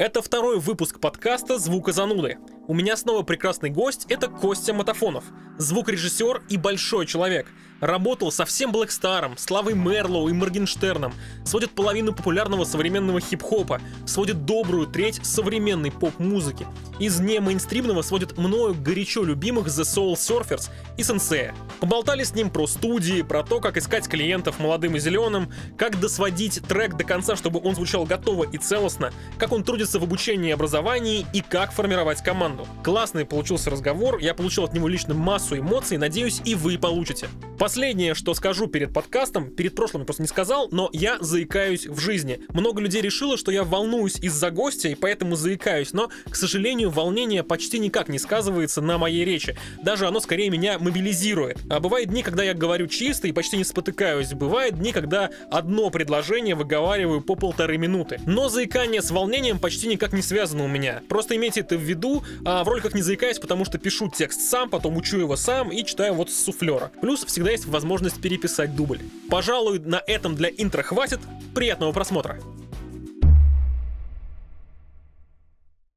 Это второй выпуск подкаста «Звукозануды». У меня снова прекрасный гость, это Костя Матафонов, звукорежиссер и большой человек. Работал со всем Блэкстаром, Славой Мерлоу и Моргенштерном, сводит половину популярного современного хип-хопа, сводит добрую треть современной поп-музыки. Из не мейнстримного сводит мною горячо любимых The Soul Surfers и Сенсея. Поболтали с ним про студии, про то, как искать клиентов молодым и зеленым, как досводить трек до конца, чтобы он звучал готово и целостно, как он трудится в обучении и образовании и как формировать команду сторону. Классный получился разговор, я получил от него лично массу эмоций, надеюсь, и вы получите. Последнее, что скажу перед подкастом, перед прошлым я просто не сказал, но я заикаюсь в жизни. Много людей решило, что я волнуюсь из-за гостя и поэтому заикаюсь, но, к сожалению, волнение почти никак не сказывается на моей речи. Даже оно скорее меня мобилизирует. А бывают дни, когда я говорю чисто и почти не спотыкаюсь. Бывают дни, когда одно предложение выговариваю по полторы минуты. Но заикание с волнением почти никак не связано у меня. Просто имейте это в виду, а в роликах не заикаюсь, потому что пишу текст сам, потом учу его сам и читаю вот с суфлера. Плюс всегда есть возможность переписать дубль. Пожалуй, на этом для интро хватит. Приятного просмотра!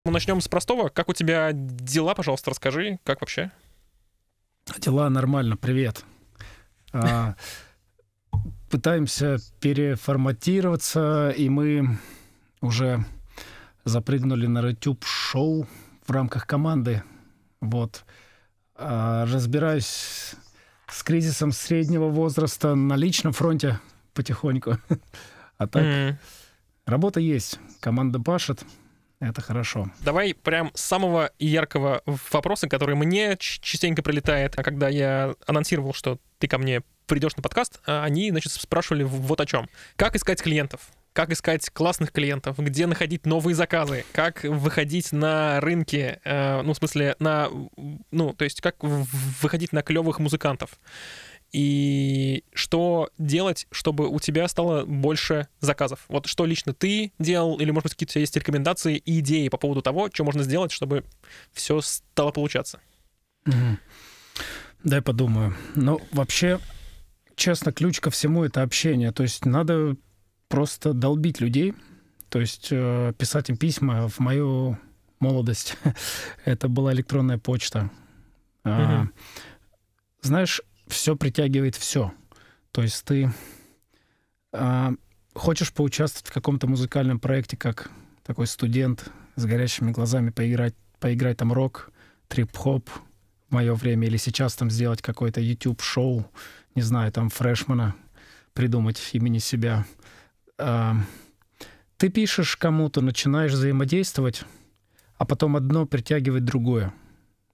Мы начнем с простого. Как у тебя дела, пожалуйста, расскажи, как вообще? Дела нормально, привет. А, пытаемся переформатироваться, и мы уже запрыгнули на YouTube шоу в рамках команды. Вот. А, разбираюсь с кризисом среднего возраста на личном фронте потихоньку. А так mm. работа есть, команда пашет. Это хорошо. Давай прям с самого яркого вопроса, который мне частенько прилетает, а когда я анонсировал, что ты ко мне придешь на подкаст, а они, значит, спрашивали вот о чем. Как искать клиентов? как искать классных клиентов, где находить новые заказы, как выходить на рынки, э, ну, в смысле, на, ну, то есть как выходить на клевых музыкантов. И что делать, чтобы у тебя стало больше заказов? Вот что лично ты делал, или, может быть, какие-то есть рекомендации и идеи по поводу того, что можно сделать, чтобы все стало получаться? Mm-hmm. Дай подумаю. Ну, вообще, честно, ключ ко всему — это общение. То есть надо просто долбить людей, то есть э, писать им письма в мою молодость. это была электронная почта. А, знаешь, все притягивает все. То есть ты а, хочешь поучаствовать в каком-то музыкальном проекте, как такой студент с горящими глазами поиграть, поиграть там рок, трип-хоп в мое время, или сейчас там сделать какое-то YouTube-шоу, не знаю, там фрешмана придумать имени себя ты пишешь кому-то, начинаешь взаимодействовать, а потом одно притягивает другое.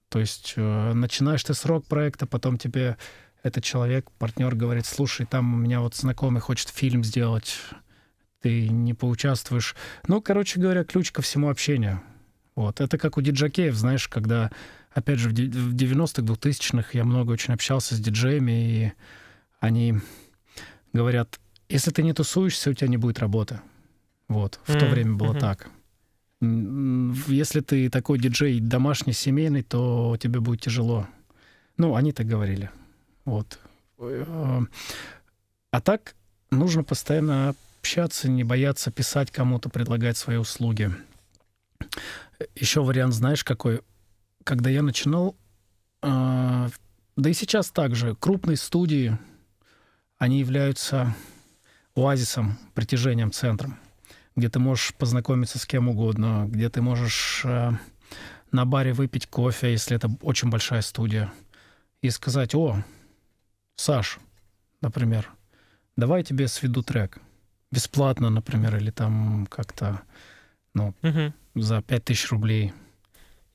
То есть э, начинаешь ты срок проекта, потом тебе этот человек, партнер говорит, слушай, там у меня вот знакомый хочет фильм сделать, ты не поучаствуешь. Ну, короче говоря, ключ ко всему общению. Вот. Это как у диджакеев, знаешь, когда, опять же, в 90-х, 2000-х я много очень общался с диджеями, и они говорят, если ты не тусуешься, у тебя не будет работы. Вот, в mm-hmm. то время было mm-hmm. так. Если ты такой диджей домашний, семейный, то тебе будет тяжело. Ну, они так говорили. Вот. Э, а так нужно постоянно общаться, не бояться писать кому-то, предлагать свои услуги. Еще вариант, знаешь, какой? Когда я начинал, э, да и сейчас также, крупные студии, они являются оазисом, притяжением, центром, где ты можешь познакомиться с кем угодно, где ты можешь э, на баре выпить кофе, если это очень большая студия, и сказать, о, Саш, например, давай я тебе сведу трек. Бесплатно, например, или там как-то ну, угу. за 5000 рублей.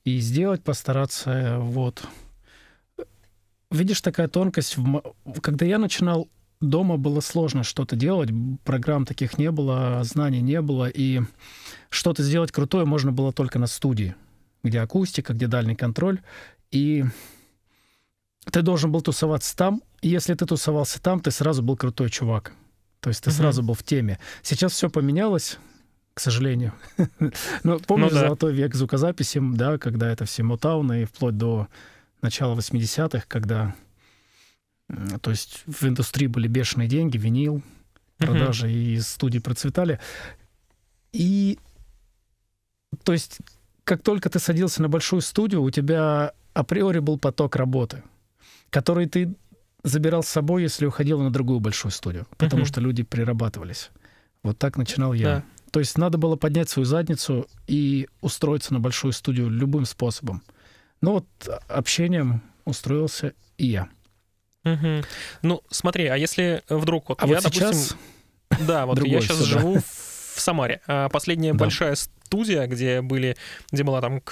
И сделать, постараться, вот. Видишь, такая тонкость. Когда я начинал дома было сложно что-то делать, программ таких не было, знаний не было, и что-то сделать крутое можно было только на студии, где акустика, где дальний контроль, и ты должен был тусоваться там, и если ты тусовался там, ты сразу был крутой чувак. То есть ты mm-hmm. сразу был в теме. Сейчас все поменялось, к сожалению. Но ну, помню ну, да. золотой век звукозаписи, да, когда это все мутауны, и вплоть до начала 80-х, когда то есть в индустрии были бешеные деньги, винил, продажи uh-huh. и студии процветали. И то есть как только ты садился на большую студию, у тебя априори был поток работы, который ты забирал с собой, если уходил на другую большую студию, потому uh-huh. что люди прирабатывались. Вот так начинал я. Да. То есть надо было поднять свою задницу и устроиться на большую студию любым способом. Ну вот а, общением устроился и я. Угу. Ну, смотри, а если э, вдруг вот а я, вот допустим, сейчас... да, вот Другое я сейчас сюда. живу в Самаре. А, последняя да. большая студия, где были, где была там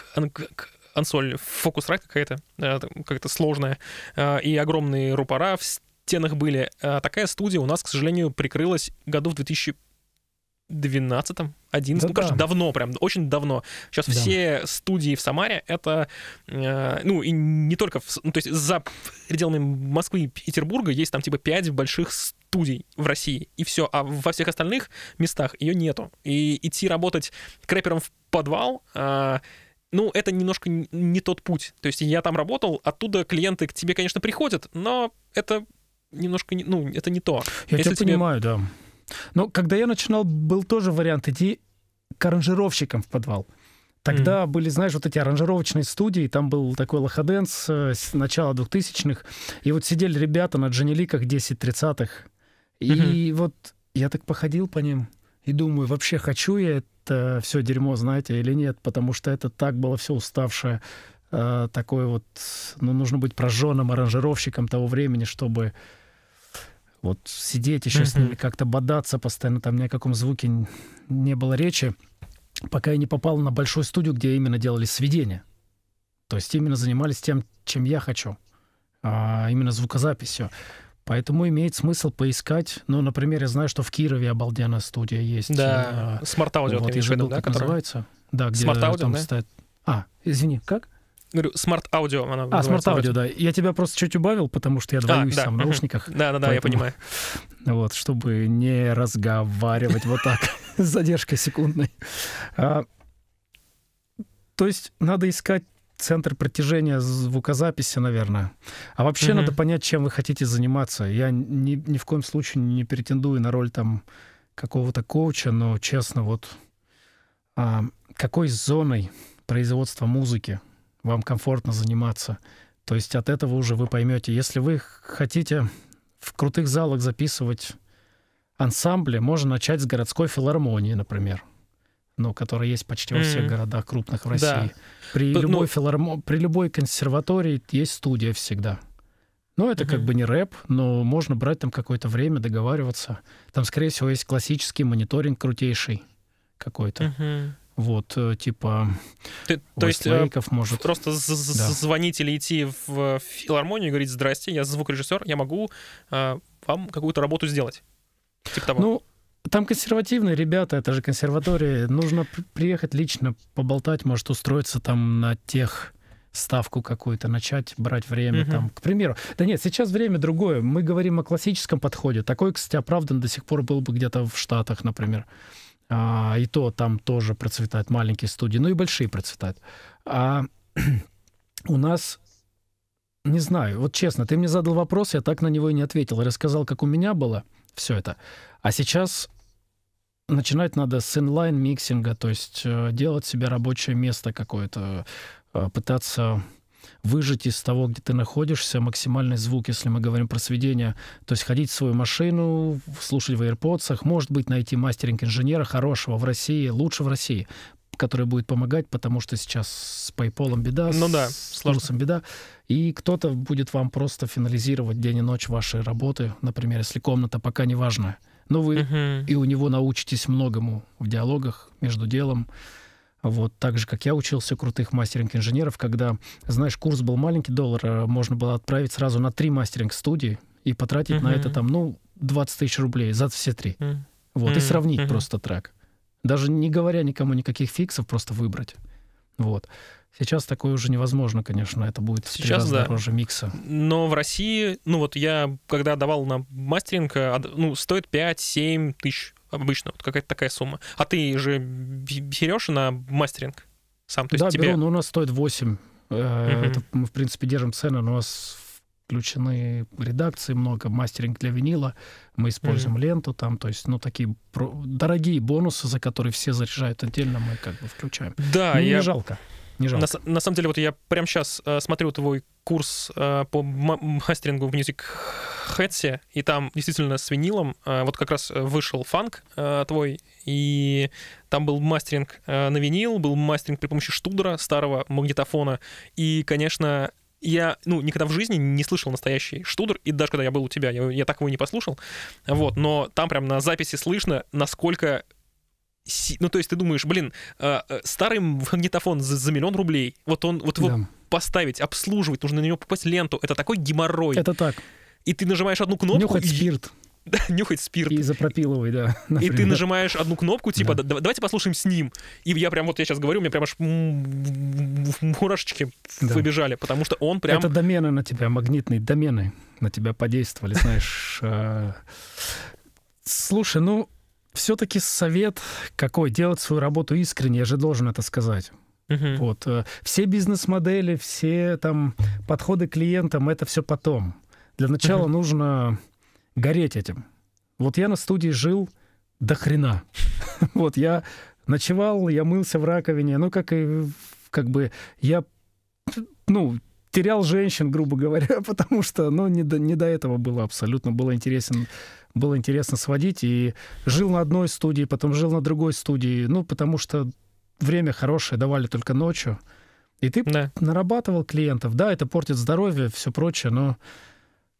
консоль Focusrite какая-то, э, какая-то сложная, э, и огромные рупора в стенах были. А, такая студия у нас, к сожалению, прикрылась году в 2000 12-м, 11 да, ну, короче, да. давно прям, очень давно. Сейчас да. все студии в Самаре, это, э, ну, и не только, в, ну, то есть за пределами Москвы и Петербурга есть там типа 5 больших студий в России, и все, а во всех остальных местах ее нету. И идти работать крэпером в подвал... Э, ну, это немножко не тот путь. То есть я там работал, оттуда клиенты к тебе, конечно, приходят, но это немножко, ну, это не то. Я Если тебя тебе... понимаю, да. Но когда я начинал, был тоже вариант идти к аранжировщикам в подвал. Тогда mm-hmm. были, знаешь, вот эти аранжировочные студии, там был такой лоходенс э, с начала 2000-х, и вот сидели ребята на джаниликах 10-30-х, и mm-hmm. вот я так походил по ним и думаю, вообще хочу я это все дерьмо, знаете, или нет, потому что это так было все уставшее, э, такое вот, ну, нужно быть прожженным аранжировщиком того времени, чтобы вот сидеть еще с ними, как-то бодаться постоянно, там ни о каком звуке не было речи, пока я не попал на большую студию, где именно делали сведения. То есть именно занимались тем, чем я хочу, а именно звукозаписью. Поэтому имеет смысл поискать. Ну, например, я знаю, что в Кирове обалденная студия есть. Да, Smart э, Audio, вот, я имеешь в как да? Которая... называется. Да, где Smart Audio, там да? стоит... А, извини, как? говорю, смарт-аудио она А, смарт-аудио, да. Я тебя просто чуть убавил, потому что я а, двоюсь а, да. сам в наушниках. Да-да-да, я понимаю. Вот, чтобы не разговаривать вот так с задержкой секундной. А, то есть надо искать центр протяжения звукозаписи, наверное. А вообще надо понять, чем вы хотите заниматься. Я ни, ни в коем случае не претендую на роль там какого-то коуча, но честно, вот а, какой зоной производства музыки вам комфортно заниматься. То есть от этого уже вы поймете. Если вы хотите в крутых залах записывать ансамбли, можно начать с городской филармонии, например ну, которая есть почти во всех mm-hmm. городах крупных в России. Да. При, But, любой ну... филармо... при любой консерватории есть студия всегда. Ну, это mm-hmm. как бы не рэп, но можно брать там какое-то время, договариваться. Там, скорее всего, есть классический мониторинг крутейший какой-то. Mm-hmm вот, э, типа Ты, то есть, э, может. Просто да. звонить или идти в э, филармонию и говорить, здрасте, я звукорежиссер, я могу э, вам какую-то работу сделать. Типа того. Ну, там консервативные ребята, это же консерватория. Нужно приехать лично, поболтать, может, устроиться там на тех ставку какую-то, начать брать время угу. там, к примеру. Да нет, сейчас время другое. Мы говорим о классическом подходе. Такой, кстати, оправдан до сих пор был бы где-то в Штатах, например. Угу а, и то там тоже процветают маленькие студии, ну и большие процветают. А у нас не знаю, вот честно, ты мне задал вопрос, я так на него и не ответил. Я рассказал, как у меня было все это. А сейчас начинать надо с инлайн-миксинга, то есть э, делать себе рабочее место какое-то, э, пытаться выжать из того, где ты находишься, максимальный звук, если мы говорим про сведение. То есть ходить в свою машину, слушать в AirPods, может быть, найти мастеринг инженера хорошего в России, лучше в России, который будет помогать, потому что сейчас с PayPal беда, ну, да, с курсом беда. И кто-то будет вам просто финализировать день и ночь вашей работы, например, если комната пока не важная. Но вы угу. и у него научитесь многому в диалогах между делом. Вот так же, как я учился крутых мастеринг-инженеров, когда, знаешь, курс был маленький, доллар, э, можно было отправить сразу на три мастеринг-студии и потратить mm-hmm. на это там, ну, 20 тысяч рублей за все три. Mm-hmm. Вот, mm-hmm. и сравнить mm-hmm. просто трек. Даже не говоря никому никаких фиксов, просто выбрать. Вот. Сейчас такое уже невозможно, конечно, это будет Сейчас, да. дороже микса. Но в России, ну вот я, когда давал на мастеринг, а, ну, стоит 5-7 тысяч обычно, вот какая-то такая сумма. А ты же берешь на мастеринг сам? То есть да, тебе... беру, но у нас стоит 8. Uh-huh. Э, это мы, в принципе, держим цены, но у нас включены редакции много, мастеринг для винила, мы используем mm-hmm. ленту там, то есть, ну, такие про- дорогие бонусы, за которые все заряжают отдельно, мы как бы включаем. Да, ну, я... не жалко. Не жалко. На, на самом деле, вот я прямо сейчас э, смотрю твой курс э, по мастерингу в Music Headset, и там действительно с винилом, э, вот как раз э, вышел фанк э, твой, и там был мастеринг э, на винил, был мастеринг при помощи штудера, старого магнитофона, и, конечно, я, ну, никогда в жизни не слышал настоящий штудер, и даже когда я был у тебя, я, я так его и не послушал, вот, но там прям на записи слышно, насколько ну то есть ты думаешь, блин, а, а, старый магнитофон за, за миллион рублей, вот он, вот его да. поставить, обслуживать, нужно на него покупать ленту, это такой геморрой. Это так. И ты нажимаешь одну кнопку. Нюхать и... спирт. Да, нюхать спирт. И запропиловый, да. Например. И ты нажимаешь одну кнопку, типа, да. давайте послушаем с ним. И я прям, вот я сейчас говорю, у меня прям аж мурашечки да. выбежали, потому что он прям... Это домены на тебя, магнитные домены на тебя подействовали, знаешь. А. Слушай, ну, все-таки совет какой? Делать свою работу искренне, я же должен это сказать. Угу. Вот. Э, все бизнес-модели, все там подходы к клиентам, это все потом. Для начала угу. нужно гореть этим. Вот я на студии жил до хрена. вот я ночевал, я мылся в раковине, ну как и как бы я, ну, терял женщин, грубо говоря, потому что, ну, не до, не до этого было абсолютно, было интересен было интересно сводить. И жил на одной студии, потом жил на другой студии. Ну, потому что время хорошее давали только ночью. И ты да. нарабатывал клиентов. Да, это портит здоровье, все прочее, но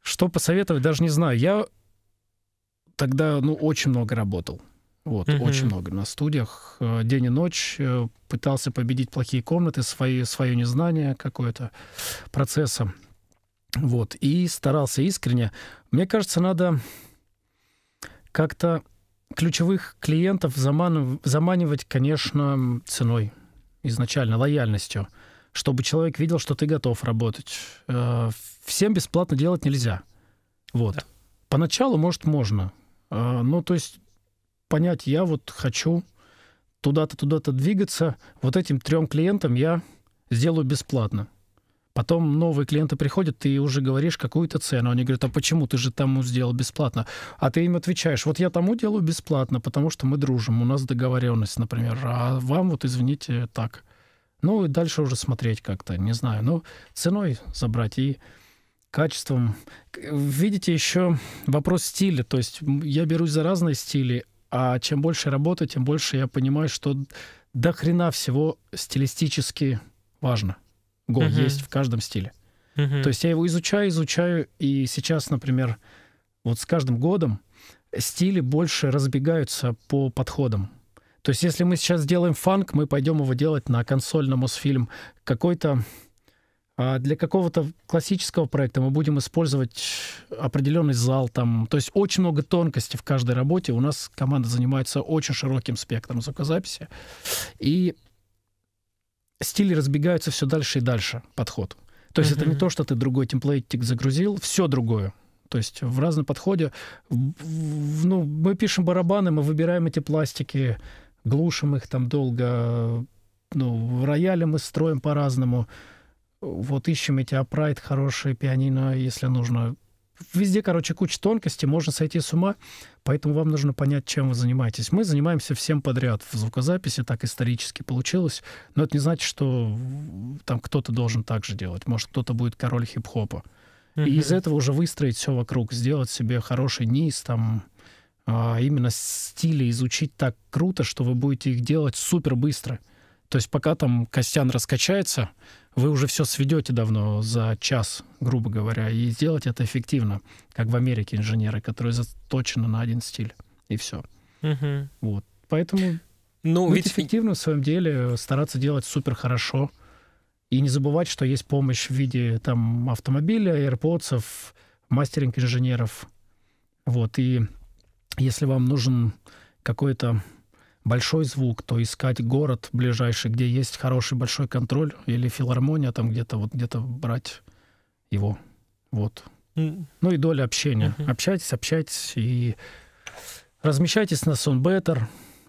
что посоветовать, даже не знаю. Я тогда, ну, очень много работал. Вот, угу. очень много на студиях. Э, день и ночь э, пытался победить плохие комнаты, свои, свое незнание какое-то процесса. Вот, и старался искренне. Мне кажется, надо как-то ключевых клиентов заман... заманивать, конечно, ценой изначально, лояльностью, чтобы человек видел, что ты готов работать. Э, всем бесплатно делать нельзя. Вот. Да. Поначалу, может, можно. Э, ну, то есть понять, я вот хочу туда-то, туда-то двигаться, вот этим трем клиентам я сделаю бесплатно. Потом новые клиенты приходят, ты уже говоришь какую-то цену. Они говорят, а почему ты же тому сделал бесплатно? А ты им отвечаешь, вот я тому делаю бесплатно, потому что мы дружим, у нас договоренность, например, а вам вот, извините, так. Ну, и дальше уже смотреть как-то, не знаю. Ну, ценой забрать и качеством. Видите, еще вопрос стиля. То есть я берусь за разные стили, а чем больше работаю, тем больше я понимаю, что до хрена всего стилистически важно. Go uh-huh. есть в каждом стиле. Uh-huh. То есть я его изучаю, изучаю, и сейчас, например, вот с каждым годом стили больше разбегаются по подходам. То есть если мы сейчас сделаем фанк, мы пойдем его делать на консольном Мосфильм. Какой-то а, для какого-то классического проекта мы будем использовать определенный зал там. То есть очень много тонкостей в каждой работе. У нас команда занимается очень широким спектром звукозаписи. И стили разбегаются все дальше и дальше подход. То есть mm-hmm. это не то, что ты другой темплейтик загрузил, все другое. То есть в разном подходе, ну, мы пишем барабаны, мы выбираем эти пластики, глушим их там долго, ну, в рояле мы строим по-разному. Вот ищем эти апрайт, хорошие пианино, если нужно везде, короче, куча тонкостей, можно сойти с ума, поэтому вам нужно понять, чем вы занимаетесь. Мы занимаемся всем подряд в звукозаписи, так исторически получилось, но это не значит, что там кто-то должен так же делать. Может, кто-то будет король хип-хопа. Mm-hmm. И из этого уже выстроить все вокруг, сделать себе хороший низ, там, а, именно стили изучить так круто, что вы будете их делать супер быстро. То есть пока там Костян раскачается, вы уже все сведете давно за час, грубо говоря, и сделать это эффективно, как в Америке инженеры, которые заточены на один стиль, и все. Угу. Вот. Поэтому ну, быть ведь... эффективным в своем деле, стараться делать супер хорошо, и не забывать, что есть помощь в виде там, автомобиля, AirPods, мастеринг инженеров. Вот. И если вам нужен какой-то большой звук, то искать город ближайший, где есть хороший большой контроль, или филармония там где-то, вот где-то брать его. Вот. Ну и доля общения. Mm-hmm. Общайтесь, общайтесь и размещайтесь на Soundbetter,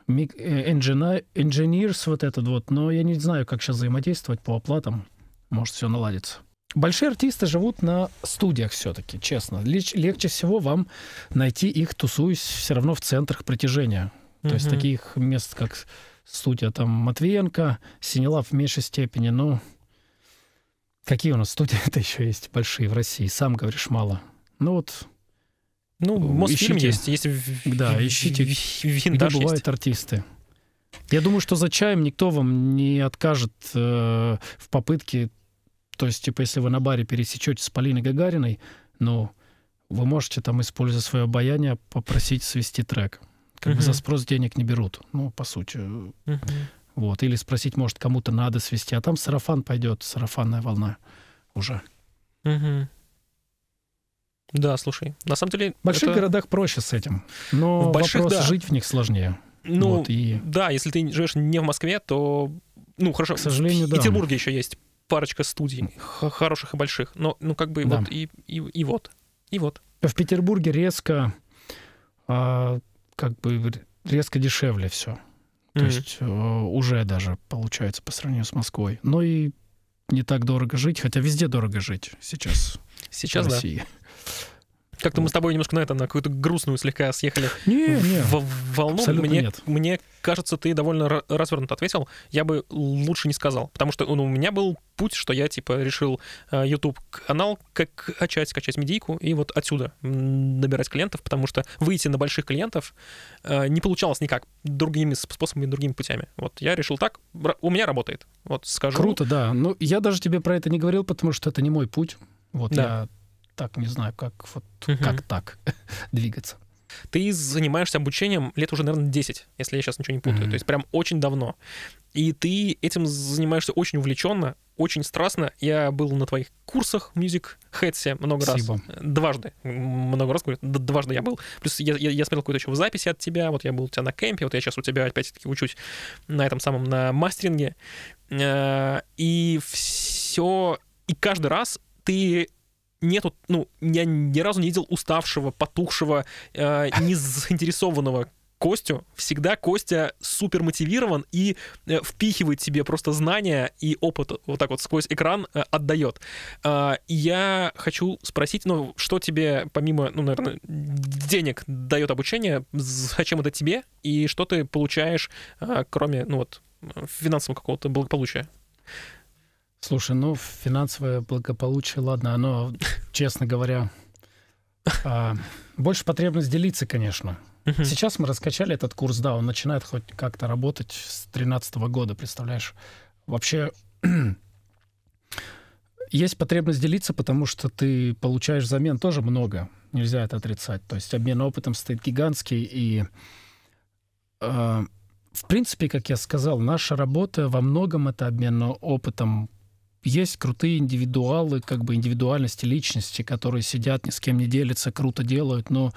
Engineers э, вот этот вот, но я не знаю, как сейчас взаимодействовать по оплатам. Может, все наладится. Большие артисты живут на студиях все-таки, честно. легче всего вам найти их, тусуясь все равно в центрах притяжения. Mm-hmm. То есть таких мест, как студия там Матвиенко, Синела в меньшей степени, но ну, какие у нас студии это еще есть большие в России, сам говоришь мало. Ну вот ну, э, Мосфильм ищите, есть, есть. Да, ищите, где бывают есть. артисты. Я думаю, что за чаем никто вам не откажет э, в попытке, то есть, типа, если вы на баре пересечете с Полиной Гагариной, ну, вы можете там, используя свое обаяние, попросить свести трек. Как угу. бы за спрос денег не берут, ну, по сути. Угу. Вот. Или спросить, может, кому-то надо свести, а там сарафан пойдет, сарафанная волна уже. Угу. Да, слушай, на самом деле... В больших это... городах проще с этим, но в больших, вопрос да. жить в них сложнее. Ну, вот, и... да, если ты живешь не в Москве, то... Ну, хорошо, К сожалению, в Петербурге да. еще есть парочка студий, хороших и больших, но, ну, как бы да. вот и, и, и вот, и вот. В Петербурге резко а, как бы резко дешевле все. То mm-hmm. есть э, уже даже получается по сравнению с Москвой. Ну и не так дорого жить, хотя везде дорого жить сейчас. Сейчас, в России. да. Как-то мы с тобой немножко на это, на какую-то грустную слегка съехали не, не, в волну. Мне, нет. мне кажется, ты довольно развернуто ответил. Я бы лучше не сказал, потому что ну, у меня был путь, что я, типа, решил э, YouTube-канал как качать, скачать медийку и вот отсюда набирать клиентов, потому что выйти на больших клиентов э, не получалось никак другими способами, другими путями. Вот я решил так, у меня работает, вот скажу. Круто, да. Ну, я даже тебе про это не говорил, потому что это не мой путь. Вот да. я так не знаю, как вот угу. как так двигаться. Ты занимаешься обучением лет уже, наверное, 10, если я сейчас ничего не путаю. mm То есть прям очень давно. И ты этим занимаешься очень увлеченно, очень страстно. Я был на твоих курсах Music Headсе много Спасибо. раз. Дважды. Много раз, говорю, дважды я был. Плюс я, я, я смотрел какую-то еще в записи от тебя. Вот я был у тебя на кемпе, вот я сейчас у тебя опять-таки учусь на этом самом, на мастеринге. Э, и все... И каждый раз ты нету, ну, я ни разу не видел уставшего, потухшего, э, незаинтересованного Костю. Всегда Костя супер мотивирован и э, впихивает себе просто знания и опыт вот так вот сквозь экран э, отдает. Э, я хочу спросить, ну, что тебе помимо, ну, наверное, денег дает обучение, зачем это тебе и что ты получаешь, кроме, ну, вот, финансового какого-то благополучия? Слушай, ну финансовое благополучие, ладно, оно, честно говоря, а, больше потребность делиться, конечно. Сейчас мы раскачали этот курс, да, он начинает хоть как-то работать с 2013 года, представляешь? Вообще есть потребность делиться, потому что ты получаешь замен тоже много, нельзя это отрицать. То есть обмен опытом стоит гигантский, и э, в принципе, как я сказал, наша работа во многом это обмен опытом есть крутые индивидуалы, как бы индивидуальности личности, которые сидят, ни с кем не делятся, круто делают, но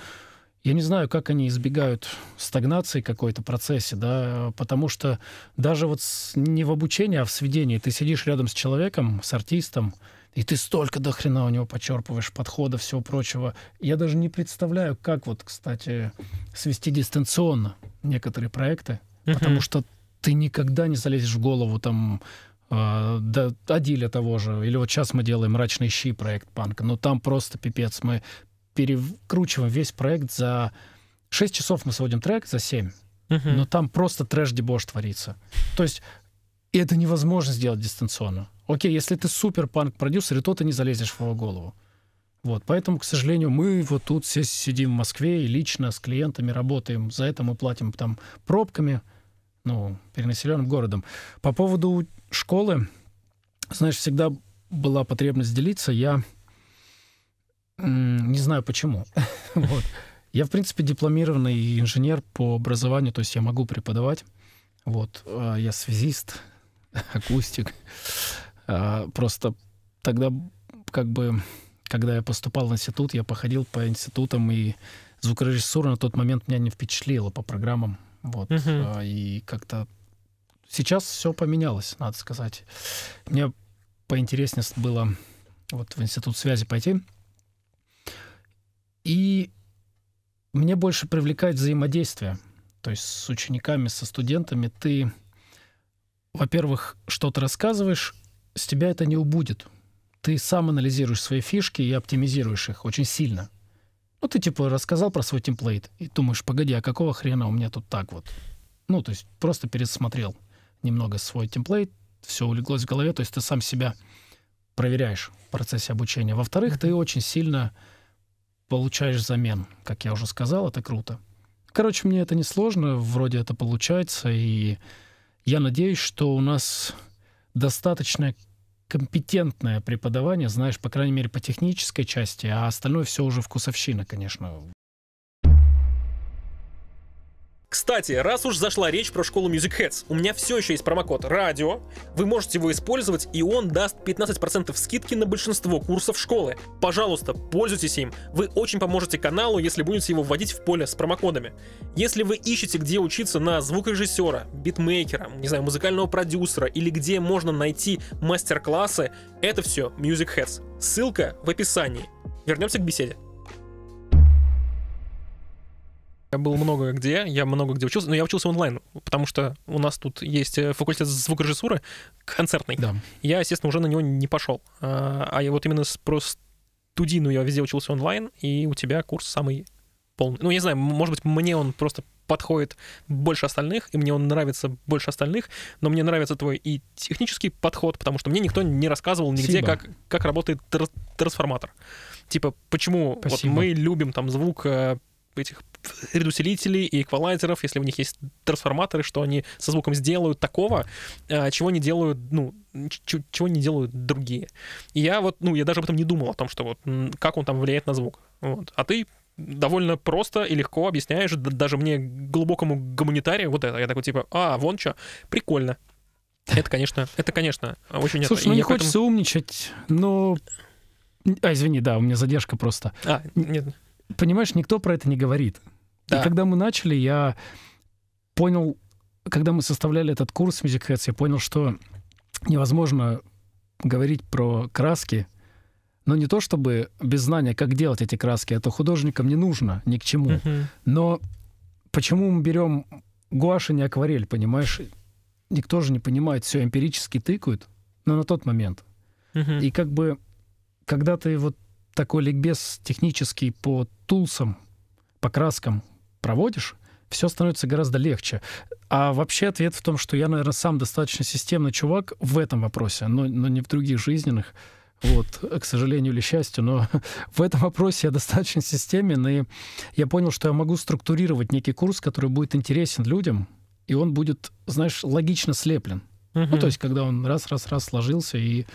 я не знаю, как они избегают стагнации какой-то процессе, да, потому что даже вот не в обучении, а в сведении ты сидишь рядом с человеком, с артистом, и ты столько до хрена у него почерпываешь подхода, всего прочего. Я даже не представляю, как вот, кстати, свести дистанционно некоторые проекты, потому что ты никогда не залезешь в голову там а, да, Адиля того же, или вот сейчас мы делаем «Мрачные щи» проект панка, но ну, там просто пипец, мы перекручиваем весь проект за 6 часов мы сводим трек, за 7, uh-huh. но там просто трэш-дебош творится. То есть это невозможно сделать дистанционно. Окей, если ты супер панк-продюсер, то ты не залезешь в его голову. Вот, поэтому, к сожалению, мы вот тут все сидим в Москве и лично с клиентами работаем. За это мы платим там пробками, ну, перенаселенным городом. По поводу школы, знаешь, всегда была потребность делиться. Я не знаю почему. Вот. Я, в принципе, дипломированный инженер по образованию, то есть я могу преподавать. Вот. А, я связист, акустик. А, просто тогда, как бы, когда я поступал в институт, я походил по институтам, и звукорежиссура на тот момент меня не впечатлила по программам. Вот. Угу. И как-то сейчас все поменялось, надо сказать. Мне поинтереснее было вот в институт связи пойти. И мне больше привлекает взаимодействие. То есть с учениками, со студентами ты, во-первых, что-то рассказываешь, с тебя это не убудет. Ты сам анализируешь свои фишки и оптимизируешь их очень сильно. Ну, ты типа рассказал про свой темплейт и думаешь, погоди, а какого хрена у меня тут так вот? Ну, то есть просто пересмотрел немного свой темплейт, все улеглось в голове, то есть ты сам себя проверяешь в процессе обучения. Во-вторых, ты очень сильно получаешь замен, как я уже сказал, это круто. Короче, мне это не сложно, вроде это получается, и я надеюсь, что у нас достаточно компетентное преподавание, знаешь, по крайней мере, по технической части, а остальное все уже вкусовщина, конечно. Кстати, раз уж зашла речь про школу Music Heads, у меня все еще есть промокод «Радио». Вы можете его использовать, и он даст 15% скидки на большинство курсов школы. Пожалуйста, пользуйтесь им. Вы очень поможете каналу, если будете его вводить в поле с промокодами. Если вы ищете, где учиться на звукорежиссера, битмейкера, не знаю, музыкального продюсера, или где можно найти мастер-классы, это все Music Heads. Ссылка в описании. Вернемся к беседе. Я был много где, я много где учился, но я учился онлайн, потому что у нас тут есть э, факультет звукорежиссуры концертный. Да. Я, естественно, уже на него не пошел. А, а я вот именно просто студийную я везде учился онлайн, и у тебя курс самый полный. Ну, я не знаю, может быть, мне он просто подходит больше остальных, и мне он нравится больше остальных, но мне нравится твой и технический подход, потому что мне никто не рассказывал нигде, как, как работает тр- трансформатор. Типа, почему вот мы любим там звук э, этих редусилителей и эквалайзеров, если у них есть трансформаторы, что они со звуком сделают такого, а, чего не делают, ну, чего не делают другие. И я вот, ну, я даже об этом не думал, о том, что вот, как он там влияет на звук. Вот. А ты довольно просто и легко объясняешь даже мне глубокому гуманитарию вот это. Я такой типа, а, вон что, прикольно. Это, конечно, это, конечно, очень Слушай, это. ну не хочется умничать, но... А, извини, да, у меня задержка просто. А, нет понимаешь, никто про это не говорит. Да. И когда мы начали, я понял, когда мы составляли этот курс Music Heads, я понял, что невозможно говорить про краски, но не то чтобы без знания, как делать эти краски, это художникам не нужно ни к чему. Uh-huh. Но почему мы берем гуашь, и а не акварель, понимаешь? Никто же не понимает, все эмпирически тыкают, но на тот момент. Uh-huh. И как бы, когда ты вот такой ликбез технический по тулсам, по краскам проводишь, все становится гораздо легче. А вообще ответ в том, что я, наверное, сам достаточно системный чувак в этом вопросе, но, но не в других жизненных. Вот, к сожалению или счастью, но в этом вопросе я достаточно системен, и я понял, что я могу структурировать некий курс, который будет интересен людям, и он будет, знаешь, логично слеплен. Uh-huh. Ну, то есть, когда он раз-раз-раз сложился, и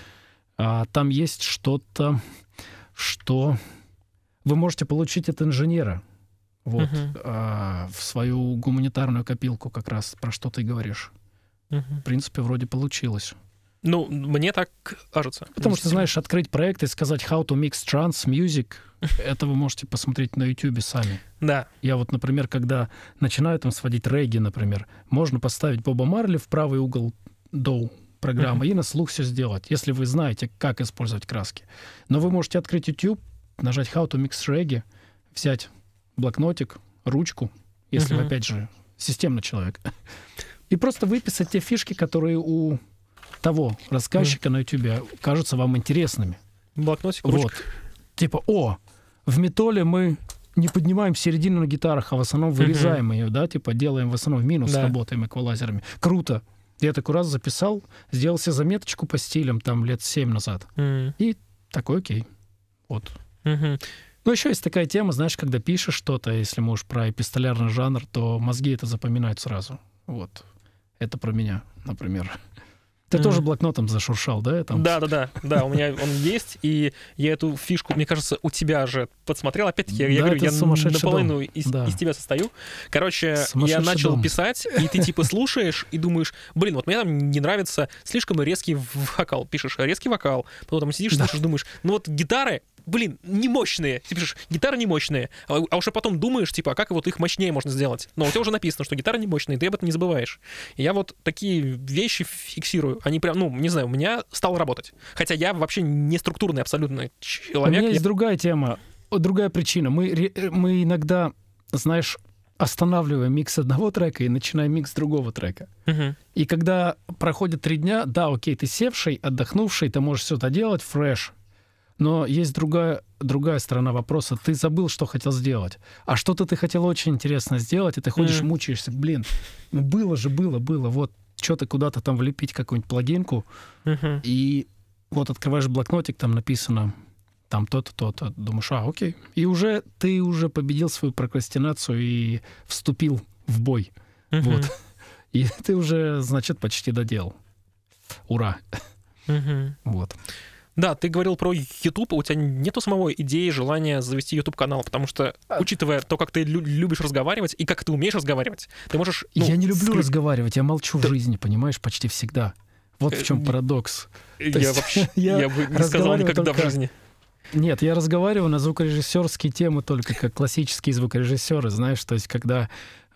а, там есть что-то что вы можете получить от инженера. Вот, uh-huh. а, в свою гуманитарную копилку как раз, про что ты говоришь. Uh-huh. В принципе, вроде получилось. Ну, мне так кажется. Потому что, знаешь, открыть проект и сказать «How to mix trans music» — это вы можете посмотреть на YouTube сами. Да. Я вот, например, когда начинаю там сводить регги, например, можно поставить Боба Марли в правый угол доу, программа, и на слух все сделать, если вы знаете, как использовать краски. Но вы можете открыть YouTube, нажать How to Mix Reggae, взять блокнотик, ручку, если вы, опять же, системный человек, и просто выписать те фишки, которые у того рассказчика на YouTube кажутся вам интересными. Блокнотик, ручка. Вот. Типа, о, в метоле мы не поднимаем середину на гитарах, а в основном вырезаем mm-hmm. ее, да, типа делаем в основном минус, да. работаем эквалайзерами. Круто. Я такой раз записал, сделал себе заметочку по стилям там лет семь назад. Mm. И такой окей. Вот. Mm-hmm. Ну, еще есть такая тема, знаешь, когда пишешь что-то, если можешь про эпистолярный жанр, то мозги это запоминают сразу. Вот. Это про меня, например. Ты mm. тоже блокнотом зашуршал, да? Там? Да, да, да, да, у меня он есть, и я эту фишку, мне кажется, у тебя же подсмотрел. Опять-таки, я, да, я говорю, я наполовину дом. из, да. из тебя состою. Короче, я начал дом. писать, и ты типа слушаешь и думаешь, блин, вот мне там не нравится слишком резкий вокал. Пишешь резкий вокал, потом там сидишь, слушаешь, думаешь, ну вот гитары блин, не мощные. Ты пишешь, гитары не мощные. А, а уже потом думаешь, типа, а как вот их мощнее можно сделать? Но у тебя уже написано, что гитары не мощные, ты об этом не забываешь. И я вот такие вещи фиксирую они прям, ну, не знаю, у меня стало работать. Хотя я вообще не структурный абсолютно человек. У меня есть другая тема, другая причина. Мы, э, мы иногда, знаешь, останавливаем микс одного трека и начинаем микс другого трека. Угу. И когда проходят три дня, да, окей, ты севший, отдохнувший, ты можешь все это делать, фреш. Но есть другая, другая сторона вопроса. Ты забыл, что хотел сделать. А что-то ты хотел очень интересно сделать, и ты ходишь, mm. мучаешься. Блин, ну было же, было, было. Вот что-то куда-то там влепить, какую-нибудь плагинку, uh-huh. и вот открываешь блокнотик, там написано там то-то, то-то. Думаешь, а, окей. И уже ты уже победил свою прокрастинацию и вступил в бой. Uh-huh. Вот. И ты уже, значит, почти доделал. Ура. Uh-huh. Вот. Да, ты говорил про YouTube, у тебя нету самого идеи, желания завести YouTube канал, потому что, а. учитывая то, как ты лю- любишь разговаривать и как ты умеешь разговаривать, ты можешь. Ну, я не люблю скры... разговаривать, я молчу да. в жизни, понимаешь, почти всегда. Вот э, в чем парадокс. Я есть, вообще я, я бы не сказал никогда только... в жизни. Нет, я разговариваю на звукорежиссерские темы только как классические звукорежиссеры, знаешь, то есть когда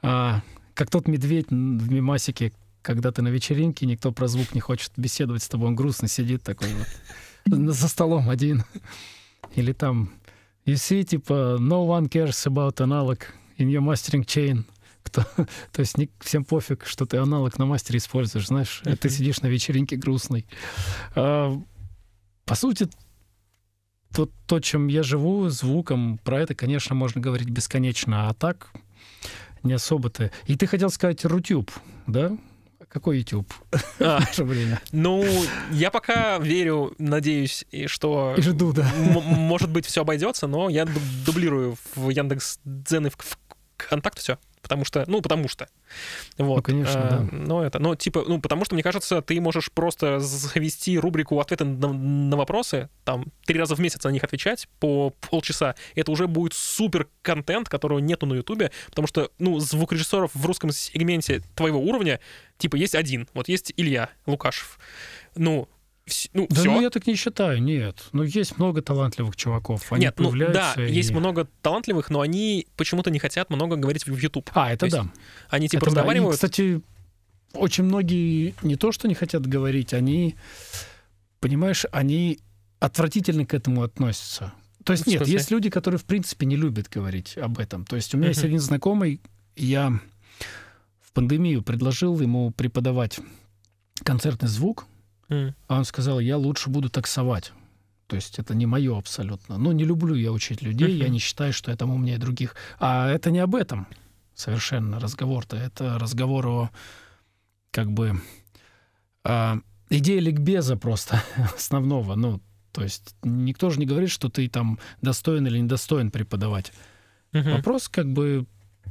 а, как тот медведь в мимасике, когда ты на вечеринке, никто про звук не хочет беседовать с тобой, он грустно сидит такой вот за столом один. Или там, you see, типа, no one cares about analog in your mastering chain. Кто, то есть не, всем пофиг, что ты аналог на мастере используешь, знаешь, uh-huh. ты сидишь на вечеринке грустный. А, по сути, то, то, чем я живу, звуком, про это, конечно, можно говорить бесконечно, а так не особо-то. И ты хотел сказать Рутюб, да? Какой YouTube а, время? Ну, я пока верю, надеюсь, и что... И жду, да. может быть, все обойдется, но я дублирую в Яндекс.Дзен и в ВКонтакт все потому что, ну, потому что. Вот. Ну, конечно, а, да. Но это, ну типа, ну, потому что, мне кажется, ты можешь просто завести рубрику ответы на, на вопросы, там, три раза в месяц на них отвечать по полчаса. Это уже будет супер контент, которого нету на Ютубе, потому что, ну, звукорежиссеров в русском сегменте твоего уровня, типа, есть один. Вот есть Илья Лукашев. Ну, ну, да, все. ну я так не считаю, нет. но ну, есть много талантливых чуваков. Они нет, ну, да, и... есть много талантливых, но они почему-то не хотят много говорить в YouTube. А, это то да. Они типа это разговаривают. Да. И, кстати, очень многие не то, что не хотят говорить, они, понимаешь, они отвратительно к этому относятся. То есть, нет, есть люди, которые, в принципе, не любят говорить об этом. То есть, у меня есть один знакомый, я в пандемию предложил ему преподавать концертный звук а он сказал, я лучше буду таксовать. То есть это не мое абсолютно. Ну, не люблю я учить людей, я не считаю, что я там умнее других. А это не об этом совершенно разговор-то. Это разговор о как бы э, идее ликбеза просто основного. Ну, то есть никто же не говорит, что ты там достоин или недостоин преподавать. Uh-huh. Вопрос как бы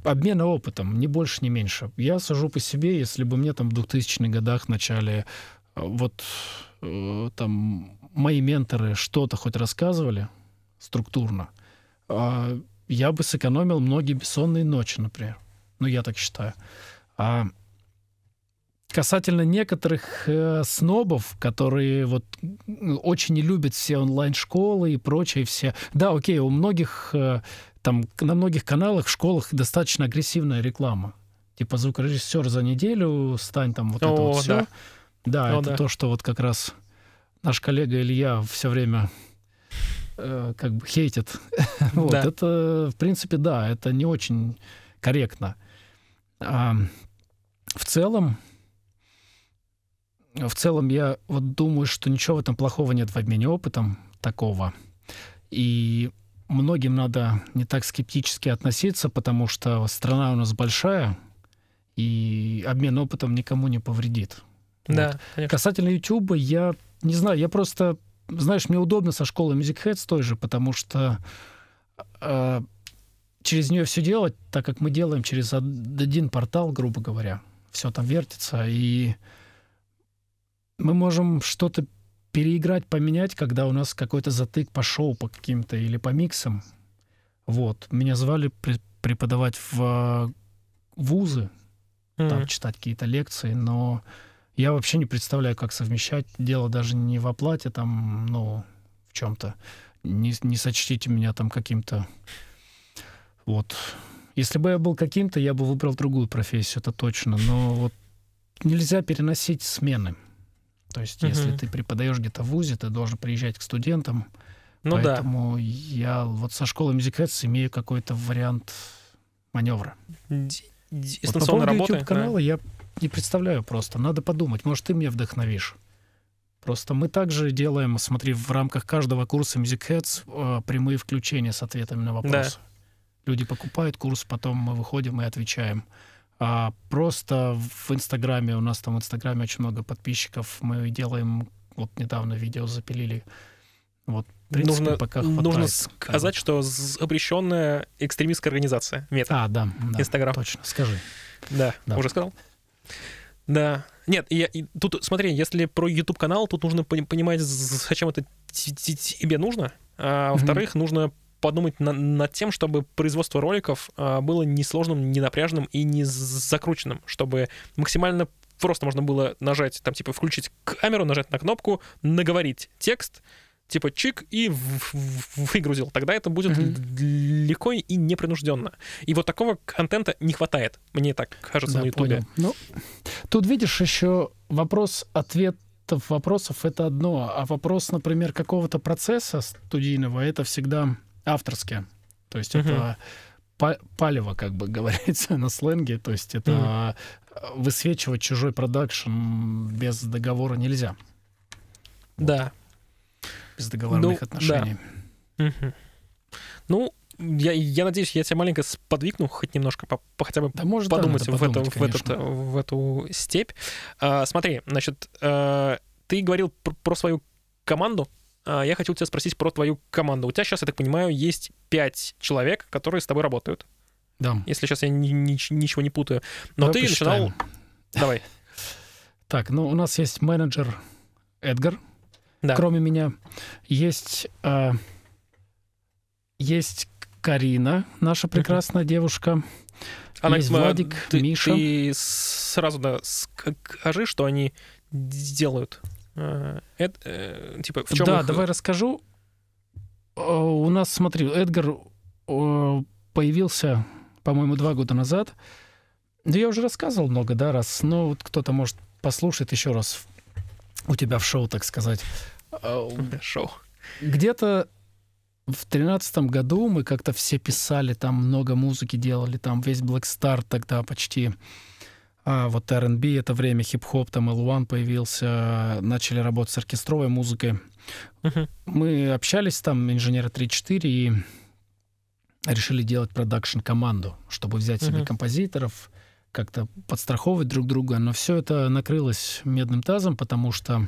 обмена опытом, ни больше, ни меньше. Я сажу по себе, если бы мне там в 2000-х годах, в начале вот э, там мои менторы что-то хоть рассказывали структурно, а я бы сэкономил многие бессонные ночи, например. Ну, я так считаю. А касательно некоторых э, снобов, которые вот очень не любят все онлайн-школы и прочее все. Да, окей, у многих э, там на многих каналах, школах достаточно агрессивная реклама. Типа звукорежиссер за неделю стань там вот О, это вот все. Да, ну, это да. то, что вот как раз наш коллега Илья все время э, как бы хейтит. вот, да. Это, в принципе, да, это не очень корректно. А, в целом, в целом я вот думаю, что ничего в этом плохого нет в обмене опытом такого. И многим надо не так скептически относиться, потому что страна у нас большая, и обмен опытом никому не повредит. Да, вот. Касательно YouTube, я не знаю, я просто, знаешь, мне удобно со школы Music Heads той же, потому что э, через нее все делать, так как мы делаем через один портал, грубо говоря, все там вертится, и мы можем что-то переиграть, поменять, когда у нас какой-то затык по шоу, по каким-то или по миксам. Вот. Меня звали преподавать в э, вузы, mm-hmm. там читать какие-то лекции, но я вообще не представляю, как совмещать. Дело даже не в оплате, там, ну, в чем-то. Не, не сочтите меня там каким-то... Вот. Если бы я был каким-то, я бы выбрал другую профессию, это точно. Но вот нельзя переносить смены. То есть, угу. если ты преподаешь где-то в ВУЗе, ты должен приезжать к студентам. Ну Поэтому да. я вот со школы музикации имею какой-то вариант маневра. Ди- дистанционная вот по поводу YouTube канала да. я не представляю просто. Надо подумать, может, ты меня вдохновишь. Просто мы также делаем, смотри, в рамках каждого курса Music Heads э, прямые включения с ответами на вопросы. Да. Люди покупают курс, потом мы выходим и отвечаем. А просто в Инстаграме, у нас там в Инстаграме очень много подписчиков, мы делаем, вот недавно видео запилили, вот принципе, нужно, пока хватает. Нужно сказать, что запрещенная экстремистская организация. Мета. А, да. да Инстаграм. Точно, скажи. Да, да, уже сказал? Да. Нет, я, и тут, смотри, если про YouTube канал, тут нужно понимать, зачем это тебе нужно. А, во-вторых, mm-hmm. нужно подумать на, над тем, чтобы производство роликов а, было несложным, не напряженным и не закрученным, чтобы максимально просто можно было нажать, там, типа, включить камеру, нажать на кнопку, наговорить текст, типа чик и выгрузил. Тогда это будет mm-hmm. легко и непринужденно. И вот такого контента не хватает, мне так кажется, да, на Ютубе. Ну, тут видишь еще вопрос-ответ вопросов это одно, а вопрос, например, какого-то процесса студийного это всегда авторский. То есть mm-hmm. это палево, как бы говорится на сленге. То есть это mm-hmm. высвечивать чужой продакшн без договора нельзя. Вот. Да, бездоговорных ну, отношений. Да. Угу. Ну, я, я надеюсь, я тебя маленько сподвигну хоть немножко, по, по, хотя бы да, может, подумать, да, в, подумать это, в, этот, в эту степь. А, смотри, значит, а, ты говорил про, про свою команду. А, я хотел тебя спросить про твою команду. У тебя сейчас, я так понимаю, есть пять человек, которые с тобой работают. Да. Если сейчас я ни, ни, ничего не путаю. Но Давай ты посчитаем. начинал... Давай. Так, ну у нас есть менеджер Эдгар, да. кроме меня. Есть, э, есть Карина, наша прекрасная угу. девушка. Она, есть типа, Владик, ты, Миша. И сразу да, скажи, что они делают. А, Это, э, типа, в чем да, их... давай расскажу. Э, у нас, смотри, Эдгар э, появился, по-моему, два года назад. Да ну, я уже рассказывал много, да, раз. Но вот кто-то, может, послушает еще раз у тебя в шоу, так сказать. Шоу. Где-то в тринадцатом году мы как-то все писали, там много музыки делали, там весь Black Star тогда почти. А вот R&B это время, хип-хоп, там L1 появился, начали работать с оркестровой музыкой. Uh-huh. Мы общались там, инженеры 3-4, и решили делать продакшн-команду, чтобы взять uh-huh. себе композиторов, как-то подстраховывать друг друга, но все это накрылось медным тазом, потому что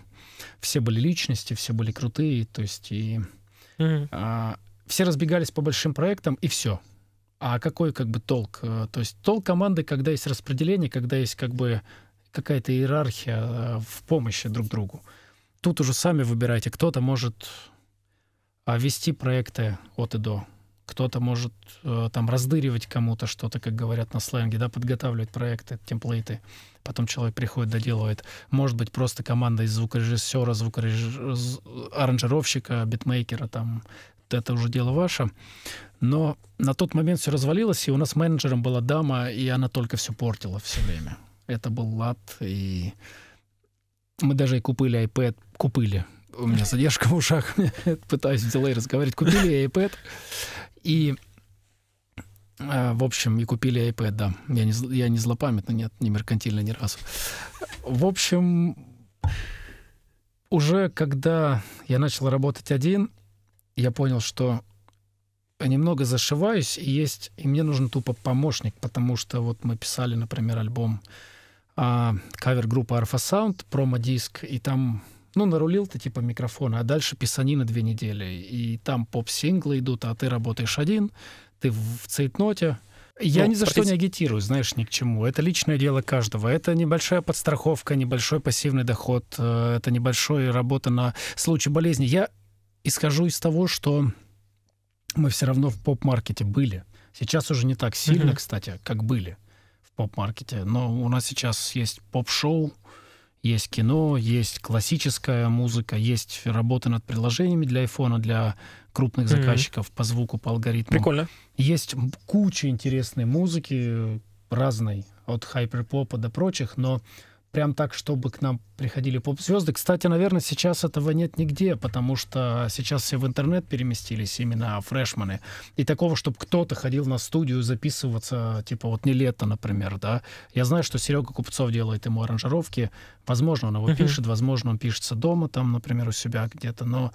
все были личности, все были крутые, то есть и mm-hmm. а, все разбегались по большим проектам и все. А какой как бы толк? Э, то есть толк команды, когда есть распределение, когда есть как бы какая-то иерархия э, в помощи друг другу. Тут уже сами выбирайте, кто-то может а, вести проекты от и до кто-то может э, там раздыривать кому-то что-то, как говорят на сленге, да, подготавливать проекты, темплейты. Потом человек приходит, доделывает. Может быть, просто команда из звукорежиссера, звукореж... аранжировщика, битмейкера, там, это уже дело ваше. Но на тот момент все развалилось, и у нас менеджером была дама, и она только все портила все время. Это был лад, и мы даже и купили iPad, купили, у меня задержка в ушах, пытаюсь в дилей разговаривать. Купили iPad, и э, в общем, и купили iPad, да. Я не, я не злопамятный, нет, не меркантильно ни разу. В общем, уже когда я начал работать один, я понял, что немного зашиваюсь, и есть, и мне нужен тупо помощник, потому что вот мы писали, например, альбом а, кавер группы Arfa Sound, промо-диск, и там ну, нарулил ты типа микрофона, а дальше писанина две недели, и там поп-синглы идут, а ты работаешь один, ты в цейтноте. Я ну, ни за против... что не агитирую, знаешь, ни к чему. Это личное дело каждого. Это небольшая подстраховка, небольшой пассивный доход, э, это небольшая работа на случай болезни. Я исхожу из того, что мы все равно в поп-маркете были. Сейчас уже не так сильно, mm-hmm. кстати, как были в поп-маркете. Но у нас сейчас есть поп-шоу, есть кино, есть классическая музыка, есть работы над приложениями для айфона, для крупных заказчиков mm-hmm. по звуку, по алгоритму. Прикольно. Есть куча интересной музыки разной, от хайперпопа до прочих, но прям так, чтобы к нам приходили поп-звезды. Кстати, наверное, сейчас этого нет нигде, потому что сейчас все в интернет переместились, именно фрешманы. И такого, чтобы кто-то ходил на студию записываться, типа вот не лето, например, да. Я знаю, что Серега Купцов делает ему аранжировки. Возможно, он его uh-huh. пишет, возможно, он пишется дома, там, например, у себя где-то. Но,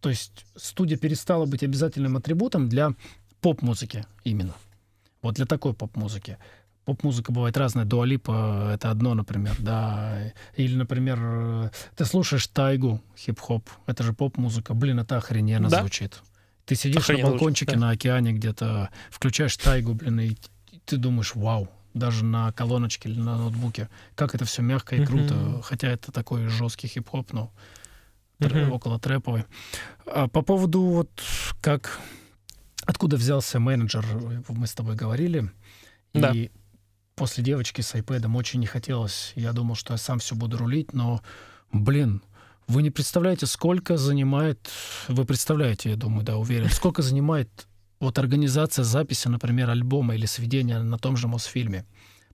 то есть, студия перестала быть обязательным атрибутом для поп-музыки именно. Вот для такой поп-музыки поп-музыка бывает разная. Дуалипа — э, это одно, например, да. Или, например, э, ты слушаешь тайгу, хип-хоп. Это же поп-музыка. Блин, это охрененно да? звучит. Ты сидишь охрененно на балкончике звучит, да. на океане где-то, включаешь тайгу, блин, и ты думаешь, вау, даже на колоночке или на ноутбуке. Как это все мягко и круто. Mm-hmm. Хотя это такой жесткий хип-хоп, но mm-hmm. около трэповый. А по поводу вот как... Откуда взялся менеджер, э, мы с тобой говорили. Да после девочки с iPad очень не хотелось. Я думал, что я сам все буду рулить, но, блин, вы не представляете, сколько занимает... Вы представляете, я думаю, да, уверен. Сколько занимает вот организация записи, например, альбома или сведения на том же Мосфильме.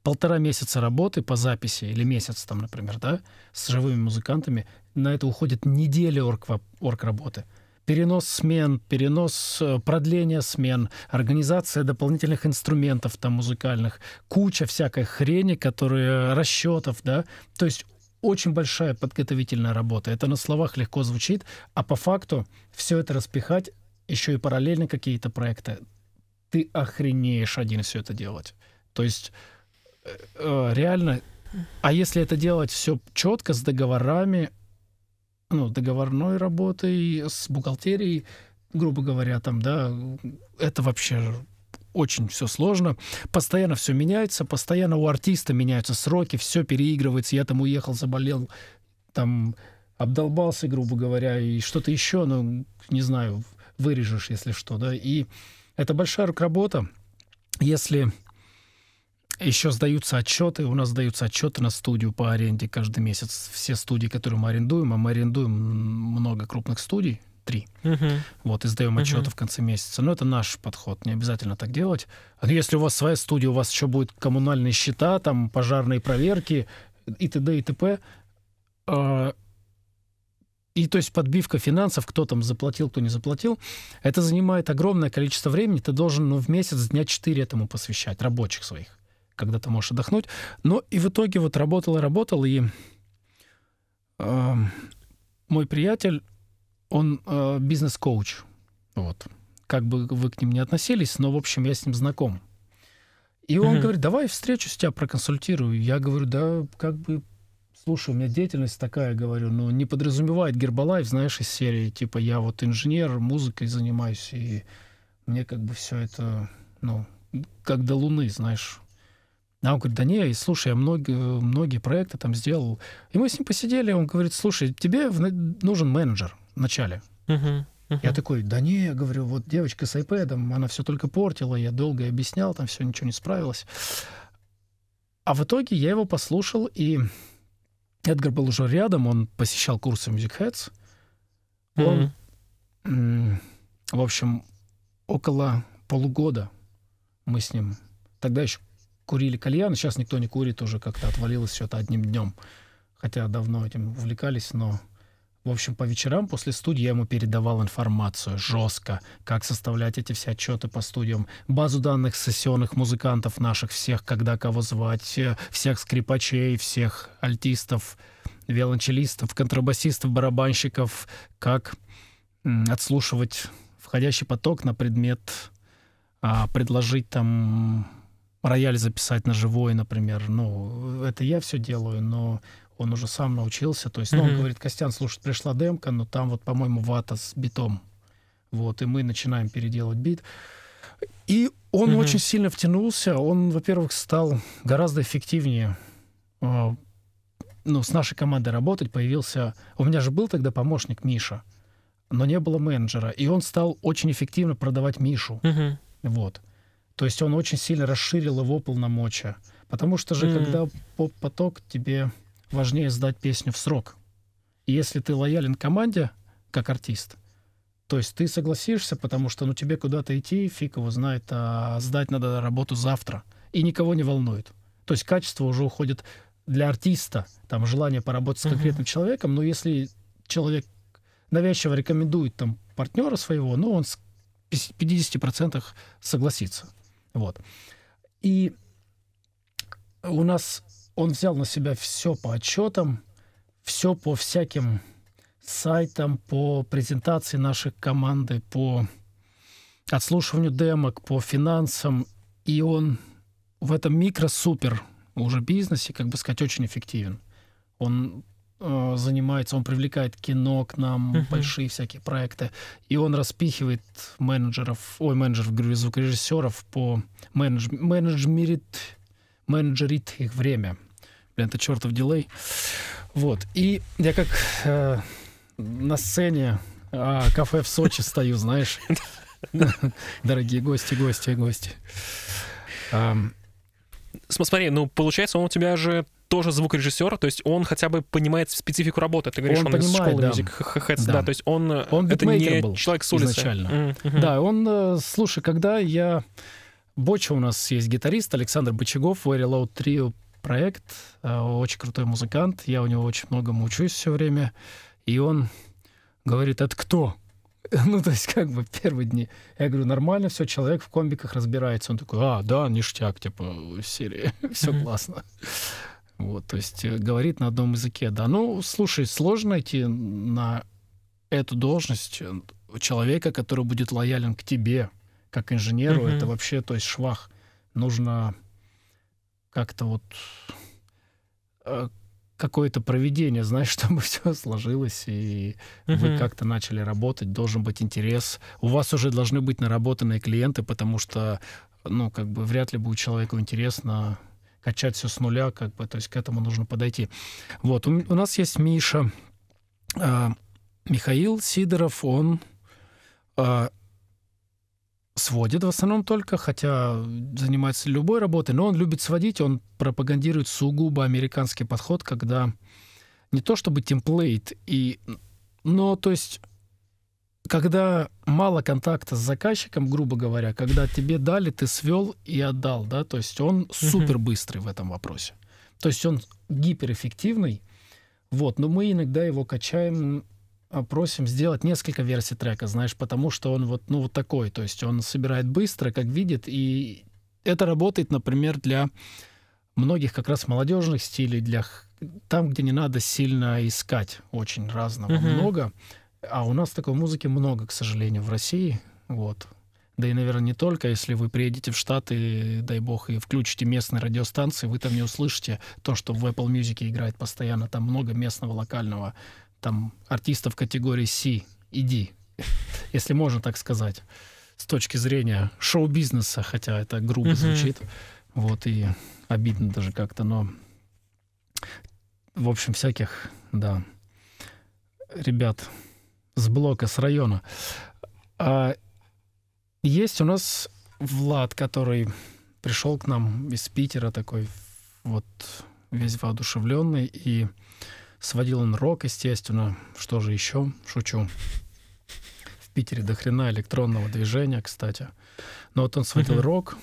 Полтора месяца работы по записи, или месяц там, например, да, с живыми музыкантами, на это уходит неделя орг, орг работы перенос смен, перенос э, продления смен, организация дополнительных инструментов там музыкальных, куча всякой хрени, которые э, расчетов, да, то есть очень большая подготовительная работа. Это на словах легко звучит, а по факту все это распихать, еще и параллельно какие-то проекты. Ты охренеешь один все это делать. То есть э, э, реально а если это делать все четко, с договорами, ну, договорной работой, с бухгалтерией, грубо говоря, там, да, это вообще очень все сложно. Постоянно все меняется, постоянно у артиста меняются сроки, все переигрывается. Я там уехал, заболел, там обдолбался, грубо говоря, и что-то еще, ну, не знаю, вырежешь, если что, да. И это большая работа. Если еще сдаются отчеты, у нас сдаются отчеты на студию по аренде каждый месяц. Все студии, которые мы арендуем, а мы арендуем много крупных студий, три. Угу. Вот, и сдаем отчеты угу. в конце месяца. Но это наш подход, не обязательно так делать. А если у вас своя студия, у вас еще будут коммунальные счета, там пожарные проверки и т.д. и т.п. А, и то есть подбивка финансов, кто там заплатил, кто не заплатил, это занимает огромное количество времени. Ты должен ну, в месяц дня 4 этому посвящать, рабочих своих когда ты можешь отдохнуть. Но и в итоге вот работал и работал, и э, мой приятель, он э, бизнес-коуч. Вот. Как бы вы к ним не относились, но, в общем, я с ним знаком. И он mm-hmm. говорит, давай встречу с тебя проконсультирую. Я говорю, да, как бы, слушай, у меня деятельность такая, говорю, но не подразумевает Гербалайф, знаешь, из серии, типа, я вот инженер, музыкой занимаюсь, и мне как бы все это, ну, как до луны, знаешь, а он говорит, да не, слушай, я многие, многие проекты там сделал. И мы с ним посидели, он говорит, слушай, тебе нужен менеджер вначале. uh Я такой, да не, говорю, вот девочка с iPad, она все только портила, я долго объяснял, там все, ничего не справилось. А в итоге я его послушал, и Эдгар был уже рядом, он посещал курсы Music Heads. Он, в общем, около полугода мы с ним, тогда еще курили кальян, сейчас никто не курит, уже как-то отвалилось что-то одним днем. Хотя давно этим увлекались, но... В общем, по вечерам после студии я ему передавал информацию жестко, как составлять эти все отчеты по студиям, базу данных сессионных музыкантов наших всех, когда кого звать, э, всех скрипачей, всех альтистов, виолончелистов, контрабасистов, барабанщиков, как отслушивать входящий поток на предмет, а, предложить там рояль записать на живой, например. Ну, это я все делаю, но он уже сам научился. То есть, ну, он говорит, Костян, слушай, пришла демка, но там вот, по-моему, вата с битом. Вот, и мы начинаем переделывать бит. И он mm очень сильно втянулся. Он, во-первых, стал гораздо эффективнее а, ну, с нашей командой работать. Появился... У меня же был тогда помощник Миша, но не было менеджера. И он стал очень эффективно продавать Мишу. mm Вот. То есть он очень сильно расширил его полномочия. Потому что же, mm. когда поток тебе важнее сдать песню в срок. И если ты лоялен команде, как артист, то есть ты согласишься, потому что ну тебе куда-то идти, фиг его знает, а сдать надо работу завтра. И никого не волнует. То есть качество уже уходит для артиста, там желание поработать с конкретным mm-hmm. человеком, но если человек навязчиво рекомендует там партнера своего, ну он в 50% согласится. Вот. И у нас он взял на себя все по отчетам, все по всяким сайтам, по презентации нашей команды, по отслушиванию демок, по финансам. И он в этом микро-супер уже бизнесе, как бы сказать, очень эффективен. Он э, занимается, он привлекает кино к нам, uh-huh. большие всякие проекты, и он распихивает менеджеров, ой, менеджеров, говорю, звукорежиссеров по менедж, менеджерит, менеджерит их время. Блин, это чертов дилей. Вот, и я как э, на сцене э, кафе в Сочи стою, знаешь, дорогие гости, гости, гости. Смотри, ну получается, он у тебя же тоже звукорежиссер, то есть он хотя бы понимает специфику работы. Ты говоришь, он, он понимает, из школы да. Music Heads, да. да, то есть он, он это не был человек с улицы. Изначально. Mm-hmm. Да, он, слушай, когда я... Боча у нас есть гитарист Александр Бочагов, Very Low Trio проект, очень крутой музыкант, я у него очень многому учусь все время, и он говорит, это кто? Ну, то есть, как бы, первые дни. Я говорю, нормально все, человек в комбиках разбирается. Он такой, а, да, ништяк, типа, в серии, все классно. Вот, то есть э, говорит на одном языке. Да, ну, слушай, сложно найти на эту должность э, человека, который будет лоялен к тебе, как инженеру. Mm-hmm. Это вообще, то есть швах. Нужно как-то вот э, какое-то проведение, знаешь, чтобы все сложилось, и uh-huh. вы как-то начали работать, должен быть интерес. У вас уже должны быть наработанные клиенты, потому что, ну, как бы вряд ли будет человеку интересно качать все с нуля, как бы, то есть к этому нужно подойти. Вот, у, у нас есть Миша, э, Михаил Сидоров, он э, сводит в основном только, хотя занимается любой работой, но он любит сводить, он пропагандирует сугубо американский подход, когда не то чтобы темплейт, и, но то есть когда мало контакта с заказчиком, грубо говоря, когда тебе дали, ты свел и отдал, да, то есть он супер быстрый в этом вопросе. То есть он гиперэффективный, вот, но мы иногда его качаем, а, просим сделать несколько версий трека, знаешь, потому что он вот, ну, вот такой, то есть он собирает быстро, как видит, и это работает, например, для многих как раз молодежных стилей, для там, где не надо сильно искать очень разного, mm-hmm. много. А у нас такой музыки много, к сожалению, в России. Вот. Да и, наверное, не только. Если вы приедете в Штаты, дай бог, и включите местные радиостанции, вы там не услышите то, что в Apple Music играет постоянно. Там много местного, локального. Там артистов категории C и D, если можно так сказать, с точки зрения шоу-бизнеса, хотя это грубо звучит. Вот, и обидно даже как-то, но... В общем, всяких, да, ребят с блока, с района. А есть у нас Влад, который пришел к нам из Питера, такой вот весь воодушевленный, и сводил он рок, естественно. Что же еще? Шучу. В Питере до хрена электронного движения, кстати. Но вот он сводил uh-huh. рок,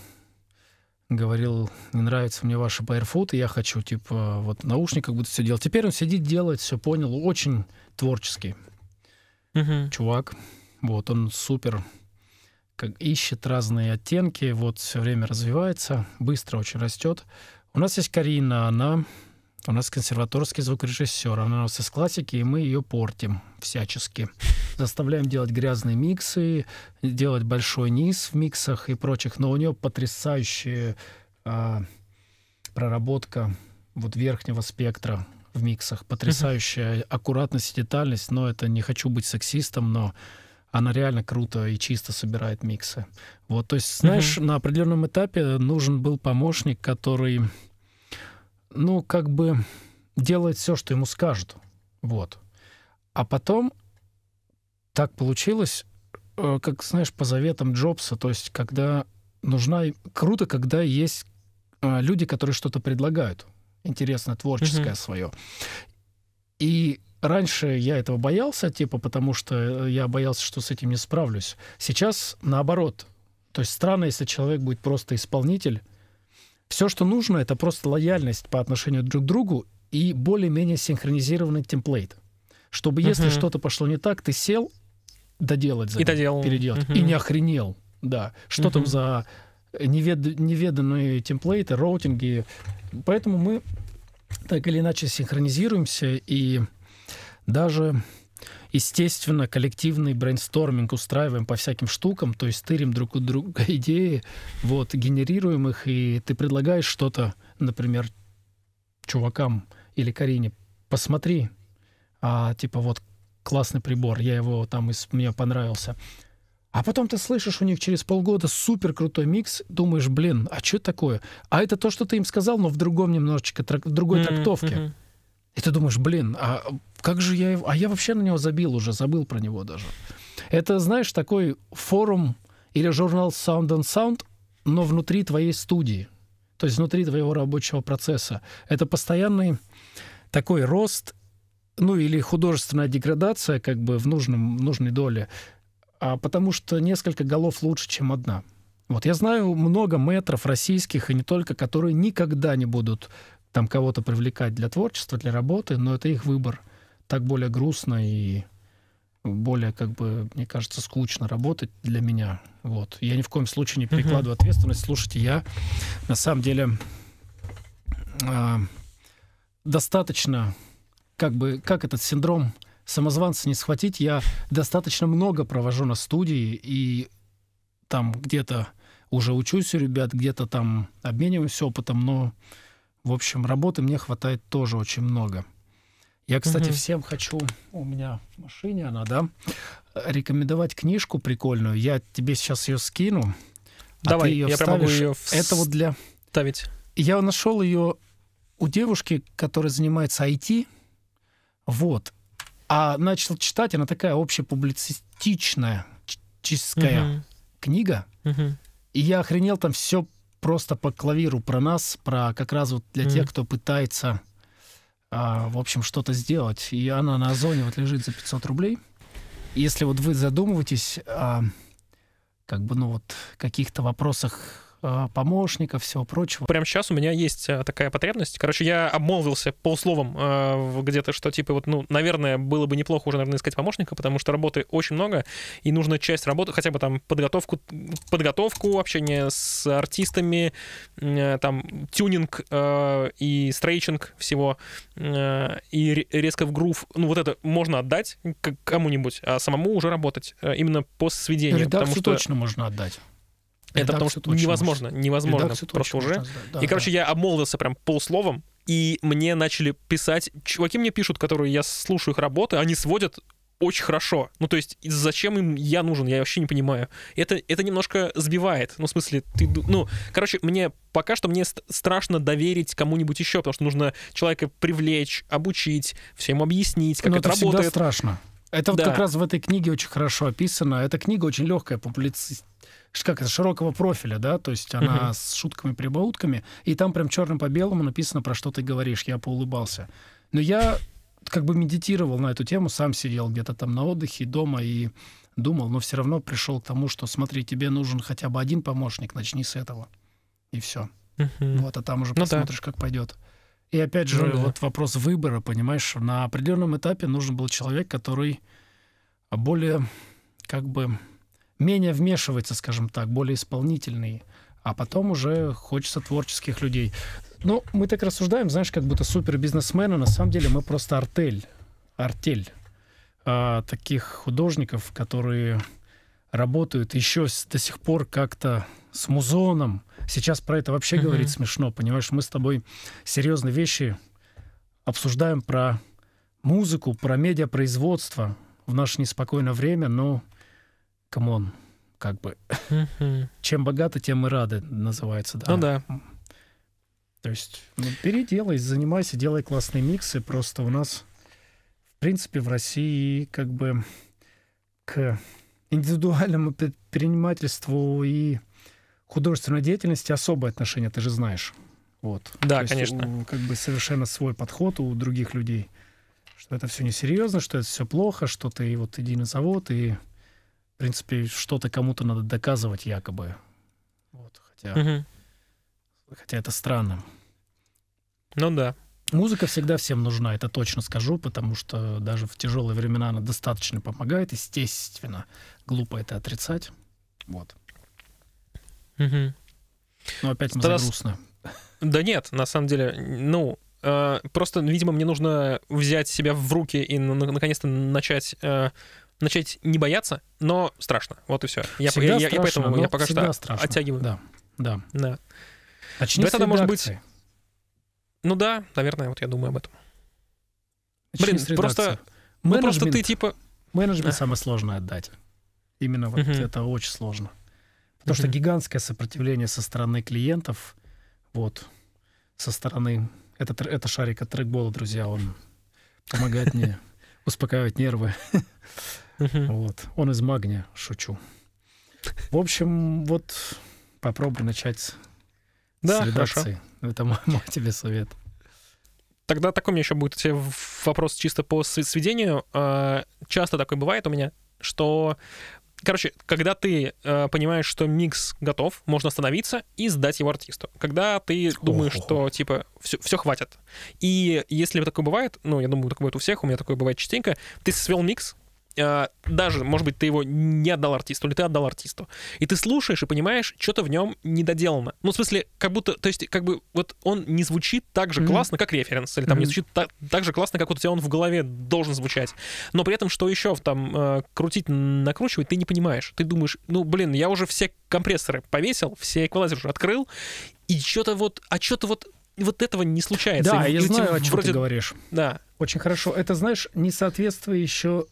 говорил, не нравится мне ваши байерфут, и я хочу, типа, вот наушник как будто все делал. Теперь он сидит, делает, все понял, очень творческий угу. чувак. Вот он супер как ищет разные оттенки, вот все время развивается, быстро очень растет. У нас есть Карина, она у нас консерваторский звукорежиссер, она у нас из классики, и мы ее портим всячески. Заставляем делать грязные миксы, делать большой низ в миксах и прочих, но у нее потрясающая а, проработка вот верхнего спектра в миксах. Потрясающая аккуратность и детальность, но это не хочу быть сексистом, но она реально круто и чисто собирает миксы. Вот, то есть, знаешь, uh-huh. на определенном этапе нужен был помощник, который, ну, как бы делает все, что ему скажут. Вот. А потом так получилось, э, как, знаешь, по заветам Джобса, то есть, когда нужна... Круто, когда есть э, люди, которые что-то предлагают интересное, творческое mm-hmm. свое. И раньше я этого боялся, типа, потому что э, я боялся, что с этим не справлюсь. Сейчас наоборот. То есть странно, если человек будет просто исполнитель. Все, что нужно, это просто лояльность по отношению друг к другу и более-менее синхронизированный темплейт. Чтобы uh-huh. если что-то пошло не так, ты сел доделать за и переделать. Uh-huh. И не охренел. Да, что uh-huh. там за невед... неведанные темплейты, роутинги. Поэтому мы так или иначе синхронизируемся и даже естественно, коллективный брейнсторминг устраиваем по всяким штукам, то есть тырим друг у друга идеи, вот, генерируем их, и ты предлагаешь что-то, например, чувакам или Карине, посмотри, а, типа вот классный прибор, я его там, из, мне понравился. А потом ты слышишь у них через полгода супер крутой микс, думаешь, блин, а что такое? А это то, что ты им сказал, но в другом немножечко, в другой mm-hmm. трактовке. И ты думаешь, блин, а как же я его... А я вообще на него забил уже, забыл про него даже. Это, знаешь, такой форум или журнал Sound on Sound, но внутри твоей студии, то есть внутри твоего рабочего процесса. Это постоянный такой рост ну или художественная деградация как бы в нужном, нужной доле а потому что несколько голов лучше, чем одна. Вот я знаю много метров российских, и не только, которые никогда не будут там кого-то привлекать для творчества, для работы, но это их выбор. Так более грустно и более, как бы, мне кажется, скучно работать для меня. Вот. Я ни в коем случае не перекладываю uh-huh. ответственность. Слушайте, я на самом деле э, достаточно, как бы, как этот синдром самозванца не схватить. Я достаточно много провожу на студии, и там где-то уже учусь у ребят, где-то там обмениваюсь опытом, но, в общем, работы мне хватает тоже очень много. Я, кстати, угу. всем хочу, у меня в машине она, да, рекомендовать книжку прикольную. Я тебе сейчас ее скину. Давай, а ты ее я вставишь. ее вс... Это вот для... Вставить. Я нашел ее у девушки, которая занимается IT. Вот. А начал читать, она такая общепублицистичная, чистская угу. книга. Угу. И я охренел там все просто по клавиру про нас, про как раз вот для mm. тех, кто пытается, а, в общем, что-то сделать. И она на озоне вот лежит за 500 рублей. если вот вы задумываетесь, а, как бы, ну вот, каких-то вопросах Э, помощников, всего прочего. Прямо сейчас у меня есть э, такая потребность. Короче, я обмолвился по условам э, где-то, что типа вот, ну, наверное, было бы неплохо уже, наверное, искать помощника, потому что работы очень много, и нужно часть работы, хотя бы там подготовку, подготовку, общение с артистами, там, тюнинг и стрейчинг всего, и резко в грув. Ну, вот это можно отдать кому-нибудь, а самому уже работать именно по сведению. Редакцию потому что... точно можно отдать. Это потому что невозможно, может. невозможно Редакцию просто уже. да, и, короче, я обмолвился прям полсловом, и мне начали писать... Чуваки мне пишут, которые я слушаю их работы, они сводят очень хорошо. Ну, то есть, зачем им я нужен, я вообще не понимаю. Это, это немножко сбивает. Ну, в смысле, ты... Ну, короче, мне пока что мне страшно доверить кому-нибудь еще, потому что нужно человека привлечь, обучить, все ему объяснить, как Но это, это работает. Это страшно. Это да. вот как раз в этой книге очень хорошо описано. Эта книга очень легкая, публицистика как это, широкого профиля, да, то есть она с шутками-прибаутками, и там прям черным по белому написано, про что ты говоришь, я поулыбался. Но я как бы медитировал на эту тему, сам сидел где-то там на отдыхе, дома и думал, но все равно пришел к тому, что смотри, тебе нужен хотя бы один помощник, начни с этого. И все. Вот, а там уже ну посмотришь, да. как пойдет. И опять же, ну, вот да. вопрос выбора, понимаешь, на определенном этапе нужен был человек, который более как бы менее вмешивается, скажем так, более исполнительный, а потом уже хочется творческих людей. Но ну, мы так рассуждаем, знаешь, как будто супер бизнесмены, на самом деле мы просто артель, артель э, таких художников, которые работают еще с, до сих пор как-то с музоном. Сейчас про это вообще mm-hmm. говорить смешно, понимаешь? Мы с тобой серьезные вещи обсуждаем про музыку, про медиапроизводство в наше неспокойное время, но камон, как бы. Чем богаты, тем и рады, называется, да. Ну да. То есть ну, переделай, занимайся, делай классные миксы. Просто у нас, в принципе, в России как бы к индивидуальному предпринимательству и художественной деятельности особое отношение, ты же знаешь. Вот. Да, То конечно. Есть, у, как бы совершенно свой подход у других людей, что это все несерьезно, что это все плохо, что ты вот иди на завод и в принципе, что-то кому-то надо доказывать якобы. Вот, хотя, угу. хотя это странно. Ну да. Музыка всегда всем нужна, это точно скажу, потому что даже в тяжелые времена она достаточно помогает, естественно. Глупо это отрицать. Вот. Угу. Но опять мы Тогда... грустно. Да нет, на самом деле, ну, э, просто, видимо, мне нужно взять себя в руки и ну, на- наконец-то начать э, начать не бояться, но страшно. Вот и все. Я, всегда я, я поэтому я пока что страшно. оттягиваю. Да, да. да. Начни Давай тогда, может быть... Ну да, наверное, вот я думаю об этом. Начни Блин, ну, просто... Менеджмент, ну, просто ты типа... Менеджмент да. самое сложное отдать. Именно вот угу. это очень сложно. Потому угу. что гигантское сопротивление со стороны клиентов, вот, со стороны... Это, это шарик от трекбола, друзья, он помогает мне успокаивать нервы. Угу. Вот. Он из магния, шучу. В общем, вот попробуй начать да, с редакции. Хорошо. Это мой, мой тебе совет. Тогда такой у меня еще будет вопрос чисто по сведению. А, часто такое бывает у меня, что... Короче, когда ты э, понимаешь, что микс готов, можно остановиться и сдать его артисту. Когда ты думаешь, о хо что типа все, все хватит. И если такое бывает, ну я думаю, такое бывает у всех, у меня такое бывает частенько, ты свел микс, а, даже, может быть, ты его не отдал артисту, или ты отдал артисту. И ты слушаешь и понимаешь, что-то в нем недоделано. Ну, в смысле, как будто, то есть, как бы, вот он не звучит так же mm-hmm. классно, как референс, или там mm-hmm. не звучит так, так же классно, как вот у тебя он в голове должен звучать. Но при этом, что еще там э, крутить, накручивать, ты не понимаешь. Ты думаешь, ну, блин, я уже все компрессоры повесил, все эквалайзеры уже открыл, и что-то вот, а что-то вот вот этого не случается. Да, и, я знаю, о чем вроде... ты говоришь. Да. Очень хорошо. Это, знаешь, не соответствует еще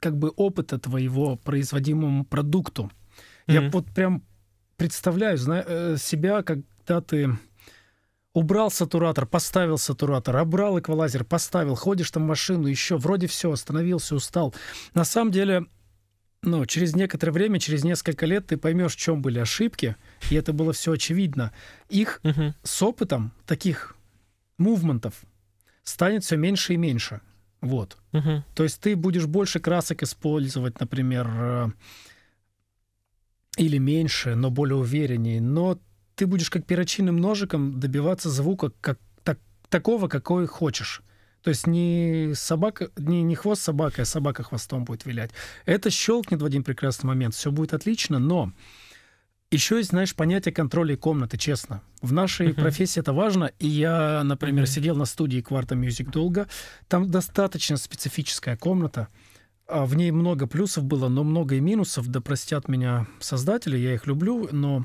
как бы опыта твоего производимому продукту. Mm-hmm. Я вот прям представляю зна- э, себя, когда ты убрал сатуратор, поставил сатуратор, обрал эквалайзер, поставил, ходишь там в машину, еще вроде все, остановился, устал. На самом деле, ну, через некоторое время, через несколько лет ты поймешь, в чем были ошибки, и это было все очевидно. Их uh-huh. с опытом таких мувментов станет все меньше и меньше. Вот. Угу. То есть ты будешь больше красок использовать, например, э, или меньше, но более увереннее. Но ты будешь как перочинным ножиком добиваться звука как, так, такого, какой хочешь. То есть не собака, не, не хвост собака, а собака хвостом будет вилять. Это щелкнет в один прекрасный момент, все будет отлично, но еще есть, знаешь, понятие контроля комнаты, честно. В нашей uh-huh. профессии это важно, и я, например, uh-huh. сидел на студии Кварта Music долго. Там достаточно специфическая комната. А в ней много плюсов было, но много и минусов. Да простят меня создатели, я их люблю, но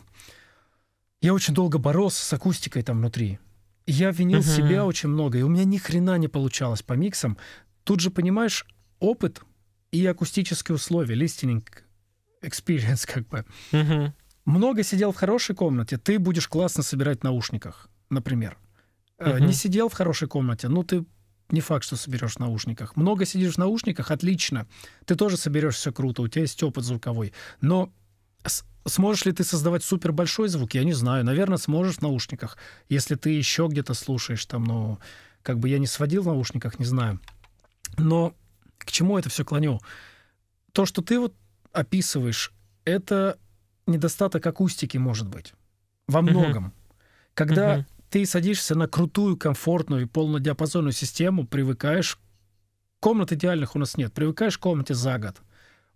я очень долго боролся с акустикой там внутри. Я винил uh-huh. себя очень много, и у меня ни хрена не получалось по миксам. Тут же, понимаешь, опыт и акустические условия, листининг, experience как бы. Uh-huh много сидел в хорошей комнате, ты будешь классно собирать в наушниках, например. Угу. Не сидел в хорошей комнате, ну ты не факт, что соберешь в наушниках. Много сидишь в наушниках, отлично. Ты тоже соберешь все круто, у тебя есть опыт звуковой. Но сможешь ли ты создавать супер большой звук? Я не знаю. Наверное, сможешь в наушниках, если ты еще где-то слушаешь там, ну, как бы я не сводил в наушниках, не знаю. Но к чему это все клоню? То, что ты вот описываешь, это недостаток акустики, может быть, во многом. Угу. Когда угу. ты садишься на крутую, комфортную и полнодиапазонную систему, привыкаешь... Комнат идеальных у нас нет. Привыкаешь к комнате за год.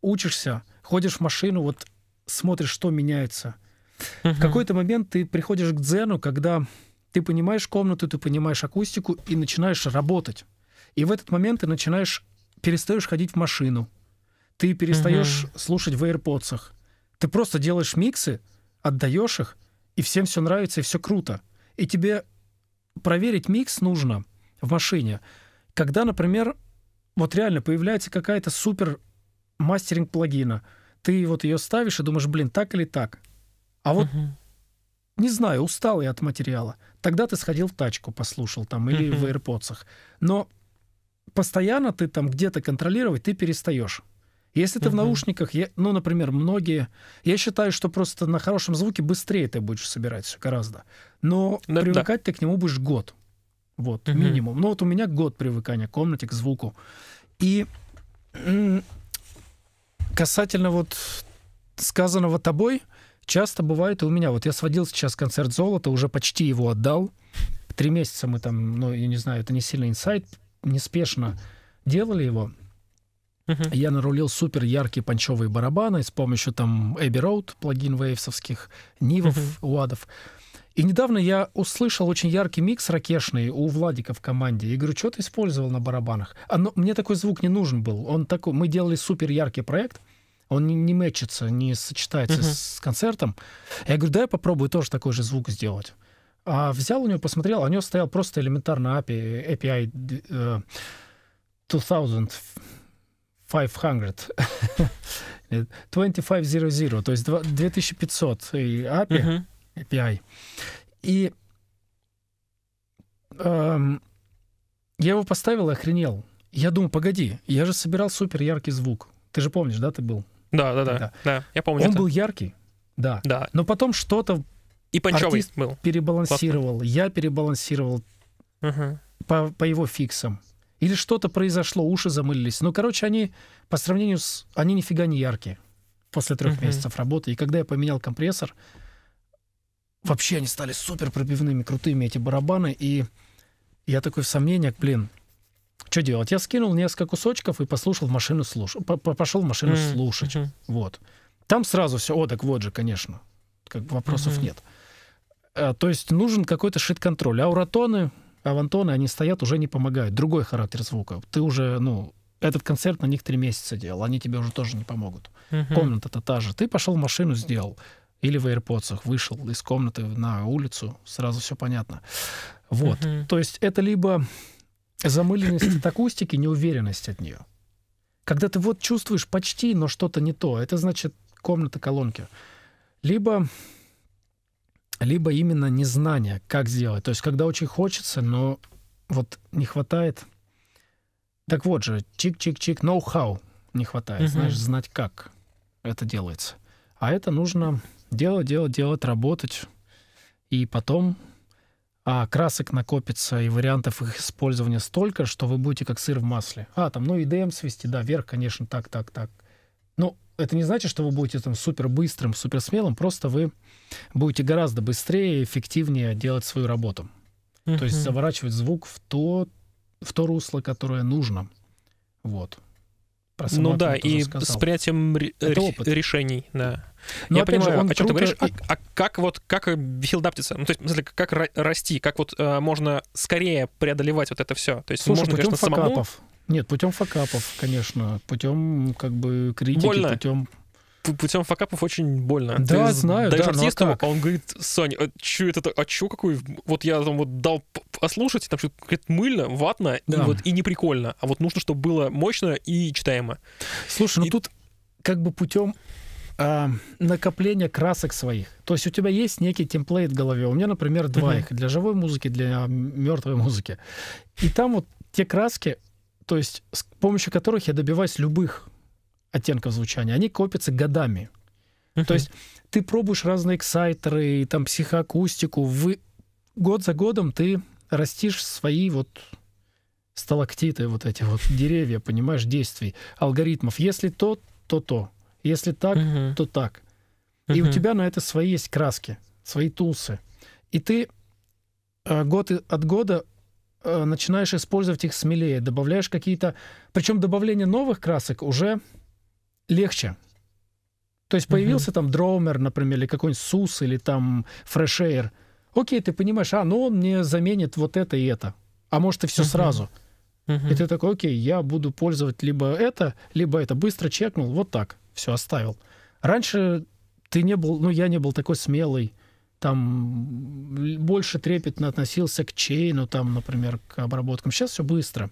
Учишься, ходишь в машину, вот смотришь, что меняется. Угу. В какой-то момент ты приходишь к дзену, когда ты понимаешь комнату, ты понимаешь акустику и начинаешь работать. И в этот момент ты начинаешь перестаешь ходить в машину, ты перестаешь угу. слушать в AirPods, ты просто делаешь миксы, отдаешь их, и всем все нравится, и все круто. И тебе проверить микс нужно в машине, когда, например, вот реально появляется какая-то супер мастеринг плагина, ты вот ее ставишь и думаешь, блин, так или так. А вот угу. не знаю, устал я от материала. Тогда ты сходил в тачку, послушал там или угу. в AirPods. Но постоянно ты там где-то контролировать ты перестаешь. Если ты угу. в наушниках, я, ну, например, многие... Я считаю, что просто на хорошем звуке быстрее ты будешь собирать все гораздо. Но да, привыкать да. ты к нему будешь год. Вот, угу. минимум. Ну, вот у меня год привыкания к комнате, к звуку. И касательно вот сказанного тобой, часто бывает и у меня. Вот я сводил сейчас концерт Золота, уже почти его отдал. Три месяца мы там, ну, я не знаю, это не сильно инсайт, неспешно делали его. Uh-huh. Я нарулил супер яркие панчевые барабаны с помощью там Abbey Road плагин вейвсовских, Нивов, uh-huh. УАДов. И недавно я услышал очень яркий микс ракешный у Владика в команде. И говорю, что ты использовал на барабанах? А, ну, мне такой звук не нужен был. Он такой, мы делали супер яркий проект, он не, не мэчится, не сочетается uh-huh. с концертом. Я говорю, да, я попробую тоже такой же звук сделать. А взял у него, посмотрел, а у него стоял просто элементарно API, API э, 2000 500, 2500, то есть 2500 и API, uh-huh. API. И эм, я его поставил и охренел. Я думаю, погоди, я же собирал супер яркий звук. Ты же помнишь, да, ты был? Да, да, да. да. да я помню. Он это. был яркий, да. Да. Но потом что-то и пончовый артист был. перебалансировал, Классно. я перебалансировал угу. по, по его фиксам. Или что-то произошло, уши замылились. Ну, короче, они по сравнению с... Они нифига не яркие после трех uh-huh. месяцев работы. И когда я поменял компрессор, вообще они стали супер пробивными, крутыми, эти барабаны. И я такой в сомнениях, блин, что делать? Я скинул несколько кусочков и послушал в машину слуш... пошел в машину mm-hmm. слушать. Mm-hmm. Вот. Там сразу все, о, так вот же, конечно. Как бы вопросов mm-hmm. нет. А, то есть нужен какой-то шит-контроль. Ауратоны, а вантоны, они стоят, уже не помогают. Другой характер звука. Ты уже, ну, этот концерт на них три месяца делал, они тебе уже тоже не помогут. uh Комната-то та же. Ты пошел в машину, сделал. Или в AirPods вышел из комнаты на улицу, сразу все понятно. Вот. uh То есть это либо замыленность от акустики, неуверенность от нее. Когда ты вот чувствуешь почти, но что-то не то, это значит комната колонки. Либо либо именно незнание, как сделать. То есть, когда очень хочется, но вот не хватает. Так вот же, чик-чик-чик, ноу-хау не хватает, угу. знаешь, знать, как это делается. А это нужно делать, делать, делать, работать. И потом а красок накопится и вариантов их использования столько, что вы будете как сыр в масле. А, там, ну, и ДМ свести, да, вверх, конечно, так, так, так. Ну, это не значит, что вы будете там супер быстрым, супер смелым, просто вы будете гораздо быстрее и эффективнее делать свою работу. Uh-huh. То есть заворачивать звук в то, в то русло, которое нужно. Вот. Про ну да, и сказал. с принятием решений, да. Но, Я опять понимаю, же, он о чем круто... ты говоришь, а, а как вот как филдаптиться? Ну, то есть, в смысле, как расти, как вот э, можно скорее преодолевать вот это все. То есть Слушай, можно, конечно, путем самому. Нет, путем факапов, конечно, путем как бы критики, Больно. путем путем факапов очень больно. Да, Ты знаю, даешь да, артисту, ну, а, а он говорит, Сань, а чё это, а чё какой? Вот я там вот дал послушать, там что-то мыльно, ватно, да. и вот и не прикольно. А вот нужно, чтобы было мощно и читаемо. Слушай, ну и... тут как бы путем а, накопления красок своих. То есть у тебя есть некий темплейт в голове. У меня, например, два их. Для живой музыки, для мертвой музыки. И там вот те краски, то есть с помощью которых я добиваюсь любых оттенков звучания. Они копятся годами. Uh-huh. То есть ты пробуешь разные эксайтеры, там психоакустику, вы год за годом ты растишь свои вот сталактиты, вот эти вот деревья, понимаешь, действий, алгоритмов. Если то, то то. Если так, uh-huh. то так. И uh-huh. у тебя на это свои есть краски, свои тулсы. И ты э, год от года Э, начинаешь использовать их смелее, добавляешь какие-то... Причем добавление новых красок уже легче. То есть появился uh-huh. там дромер, например, или какой-нибудь сус, или там фрешейр. Окей, ты понимаешь, а, ну он мне заменит вот это и это. А может и все uh-huh. сразу. Uh-huh. И ты такой, окей, я буду пользовать либо это, либо это. Быстро чекнул, вот так, все оставил. Раньше ты не был, ну я не был такой смелый там больше трепетно относился к чейну, там, например, к обработкам. Сейчас все быстро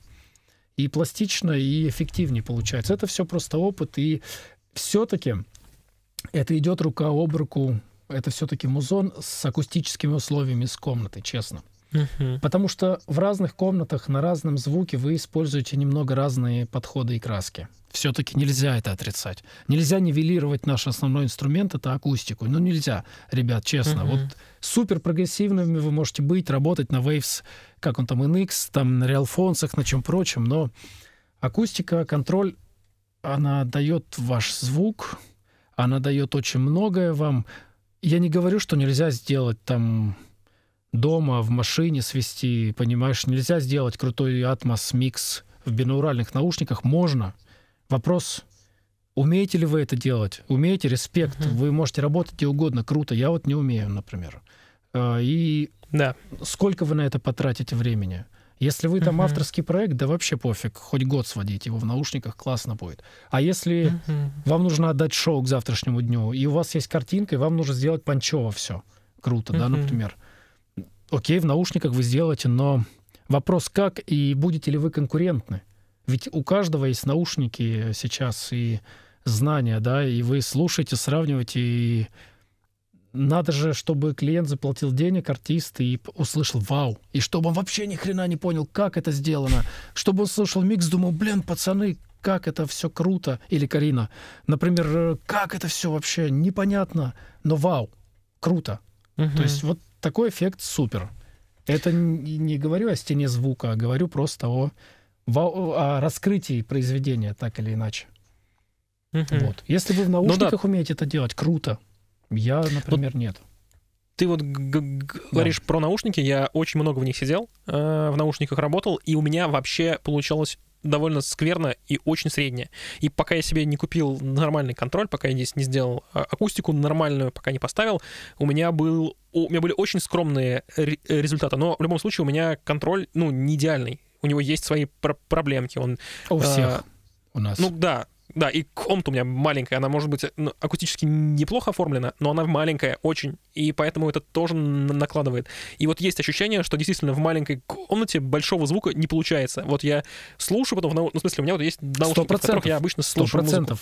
и пластично, и эффективнее получается. Это все просто опыт, и все-таки это идет рука об руку, это все-таки музон с акустическими условиями, с комнаты, честно. Потому что в разных комнатах на разном звуке вы используете немного разные подходы и краски. Все-таки нельзя это отрицать. Нельзя нивелировать наш основной инструмент, это акустику. Ну нельзя, ребят, честно. Вот супер прогрессивными вы можете быть, работать на Waves, как он там, NX, там на реалфонсах, на чем прочем, но акустика, контроль, она дает ваш звук, она дает очень многое вам. Я не говорю, что нельзя сделать там дома, в машине свести, понимаешь, нельзя сделать крутой атмос, микс в бинауральных наушниках, можно. Вопрос, умеете ли вы это делать? Умеете, респект, угу. вы можете работать где угодно, круто, я вот не умею, например. А, и да. сколько вы на это потратите времени? Если вы там uh авторский проект, да вообще пофиг, хоть год сводить его в наушниках, классно будет. А если uh вам нужно отдать шоу к завтрашнему дню, и у вас есть картинка, и вам нужно сделать панчево все, круто, uh-huh. да, например окей, в наушниках вы сделаете, но вопрос как и будете ли вы конкурентны? Ведь у каждого есть наушники сейчас и знания, да, и вы слушаете, сравниваете, и надо же, чтобы клиент заплатил денег, артист, и услышал вау. И чтобы он вообще ни хрена не понял, как это сделано. Чтобы он слышал микс, думал, блин, пацаны, как это все круто. Или Карина, например, как это все вообще непонятно, но вау, круто. Угу. То есть вот такой эффект супер. Это не, не говорю о стене звука, а говорю просто о, о раскрытии произведения, так или иначе. Угу. Вот. Если вы в ну наушниках ну, да. умеете это делать, круто. Я, например, вот нет. Ты вот да. говоришь про наушники, я очень много в них сидел, э, в наушниках работал, и у меня вообще получалось довольно скверно и очень средняя. И пока я себе не купил нормальный контроль, пока я здесь не сделал а, акустику нормальную, пока не поставил, у меня был у меня были очень скромные э, результаты. Но в любом случае у меня контроль, ну, не идеальный. У него есть свои пр- проблемки. Он, у а, всех э, у нас. Ну да, да, и комната у меня маленькая, она может быть ну, акустически неплохо оформлена, но она маленькая очень, и поэтому это тоже накладывает. И вот есть ощущение, что действительно в маленькой комнате большого звука не получается. Вот я слушаю потом, в ну, в смысле, у меня вот есть наушники, в которых я обычно слушаю 100%. музыку.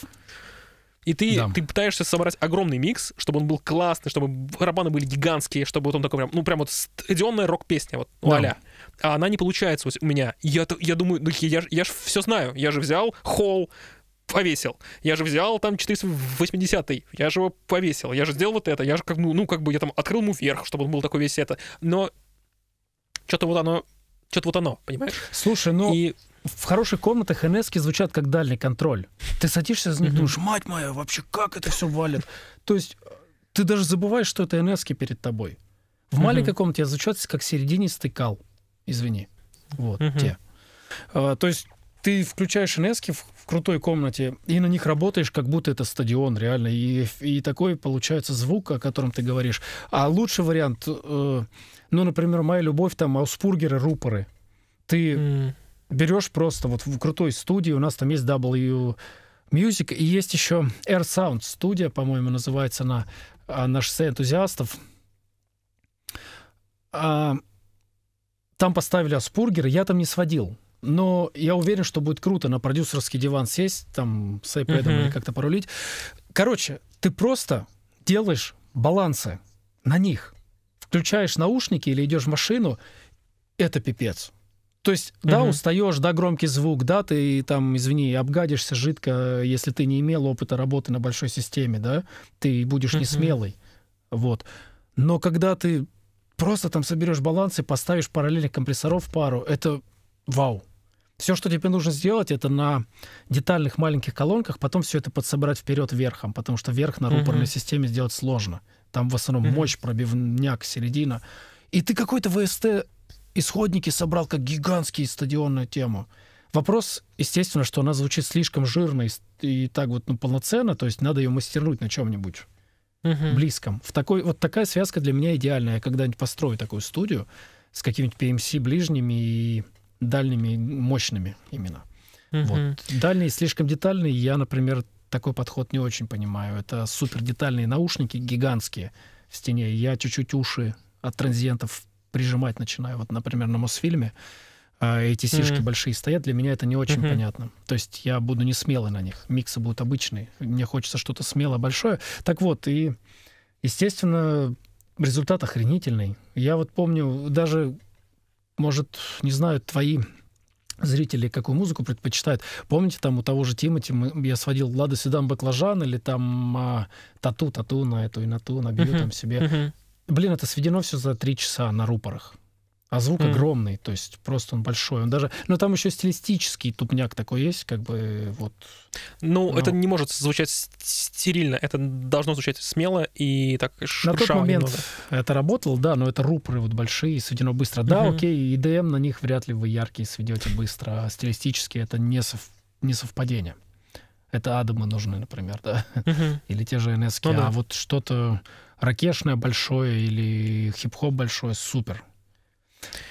И ты, да. ты пытаешься собрать огромный микс, чтобы он был классный, чтобы барабаны были гигантские, чтобы вот он такой прям, ну прям вот стадионная рок-песня, вот да. а А она не получается у меня. Я, я думаю, ну я, я, я же все знаю. Я же взял холл, повесил. Я же взял там 480 я же его повесил, я же сделал вот это, я же как, ну, ну как бы я там открыл ему вверх, чтобы он был такой весь это. Но что-то вот оно, что-то вот оно, понимаешь? Слушай, ну... И в хороших комнатах НСки звучат как дальний контроль. Ты садишься за них, думаешь, мать моя, вообще как это все валит? То есть э, ты даже забываешь, что это НСки перед тобой. В маленькой комнате звучат как середине стыкал. Извини. Вот те. Э, то есть ты включаешь НСки в крутой комнате, и на них работаешь, как будто это стадион, реально. И, и такой получается звук, о котором ты говоришь. А лучший вариант, э, ну, например, моя любовь, там, ауспургеры, рупоры. Ты mm. берешь просто вот в крутой студии, у нас там есть W Music, и есть еще Air Sound студия, по-моему, называется она, а, на шоссе энтузиастов. А, там поставили аспургер, я там не сводил но я уверен, что будет круто на продюсерский диван сесть, там с iPad uh-huh. или как-то порулить. Короче, ты просто делаешь балансы на них. Включаешь наушники или идешь в машину, это пипец. То есть, uh-huh. да, устаешь, да, громкий звук, да, ты там, извини, обгадишься жидко, если ты не имел опыта работы на большой системе, да, ты будешь uh-huh. несмелый. Вот. Но когда ты просто там соберешь балансы, поставишь параллельных компрессоров пару, это вау. Все, что тебе нужно сделать, это на детальных маленьких колонках потом все это подсобрать вперед верхом, потому что верх на рупорной uh-huh. системе сделать сложно. Там в основном uh-huh. мощь, пробивняк, середина. И ты какой-то ВСТ исходники собрал как гигантский стадионную тему. Вопрос, естественно, что она звучит слишком жирно и, и так вот ну, полноценно, то есть надо ее мастернуть на чем-нибудь uh-huh. близком. В такой, вот такая связка для меня идеальная. Я когда-нибудь построю такую студию с какими-нибудь PMC ближними и дальними, мощными именно. Угу. Вот. Дальние слишком детальный. я, например, такой подход не очень понимаю. Это супер детальные наушники, гигантские в стене. Я чуть-чуть уши от транзиентов прижимать начинаю. Вот, например, на Мосфильме а, эти сишки mm-hmm. большие стоят, для меня это не очень mm-hmm. понятно. То есть я буду не смелый на них. Миксы будут обычные. Мне хочется что-то смело большое. Так вот, и, естественно, результат охренительный. Я вот помню, даже может, не знаю, твои зрители, какую музыку предпочитают. Помните, там у того же Тимати мы, я сводил «Лада Седан Баклажан» или там а, «Тату, тату на эту и на ту, набью uh-huh. там себе». Uh-huh. Блин, это сведено все за три часа на рупорах. А звук mm. огромный, то есть просто он большой. Он даже, но там еще стилистический тупняк такой есть, как бы э, вот. Ну, но... это не может звучать стерильно, это должно звучать смело и так На тот момент немного. это работало, да, но это рупоры вот большие, сведено быстро. Да, mm-hmm. окей, EDM на них вряд ли вы яркие сведете быстро, а стилистически это не, сов... не совпадение. Это адамы нужны, например, да, mm-hmm. или те же NS, ну, а да. вот что-то ракешное большое или хип-хоп большое, супер,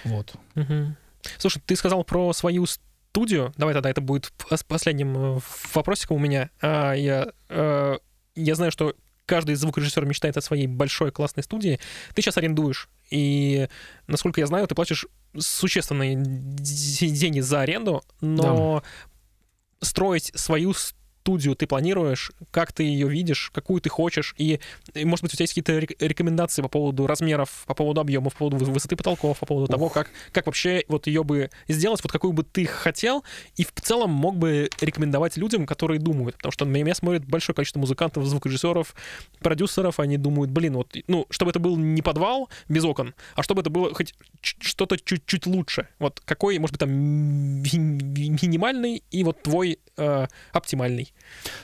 вот. Угу. Слушай, ты сказал про свою студию. Давай тогда это будет последним э, вопросиком у меня. А, я, а, я знаю, что каждый звукорежиссер мечтает о своей большой классной студии. Ты сейчас арендуешь, и, насколько я знаю, ты платишь существенные деньги за аренду, но да. строить свою студию студию ты планируешь, как ты ее видишь, какую ты хочешь, и, и может быть, у тебя есть какие-то рекомендации по поводу размеров, по поводу объемов, по поводу высоты потолков, по поводу Ух. того, как, как вообще вот ее бы сделать, вот какую бы ты хотел, и в целом мог бы рекомендовать людям, которые думают, потому что на меня смотрит большое количество музыкантов, звукорежиссеров, продюсеров, они думают, блин, вот, ну, чтобы это был не подвал без окон, а чтобы это было хоть что-то чуть-чуть лучше. Вот какой, может быть, там минимальный и вот твой э, оптимальный.